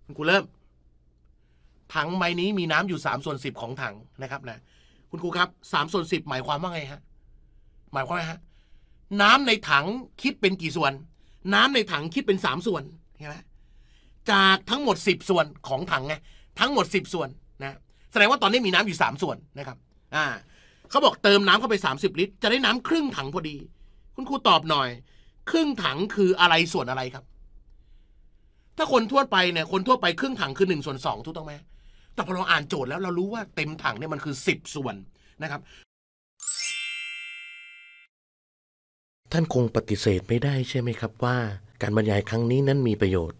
คุณครูเริ่ม ถังใบนี้มีน้ำอยู่3ส่วน10ของถังนะครับนะคุณครูครับ3ส่วน10 หมายความว่าไงฮะหมายความว่าฮะน้ำในถังคิดเป็นกี่ส่วน น้ำในถังคิดเป็น 3 ส่วนเห็นไหมจากทั้งหมด 10 ส่วนของถังไงทั้งหมด10ส่วนนะแสดงว่าตอนนี้มีน้ำอยู่3ส่วนนะครับ อ่าเขาบอกเติมน้ำเข้าไป30ลิตรจะได้น้ำครึ่งถังพอดี คุณครูตอบหน่อยครึ่งถังคืออะไรส่วนอะไรครับ ถ้าคนทั่วไปเนี่ยคนทั่วไปครึ่งถังคือ1ส่วน2ถูกต้องไหมแต่พอเราอ่านโจทย์แล้วเรารู้ว่าเต็มถังเนี่ยมันคือ10 ส่วนนะครับ ท่านคงปฏิเสธไม่ได้ใช่ไหมครับ ว่า การบรรยายครั้งนี้นั้นมีประโยชน์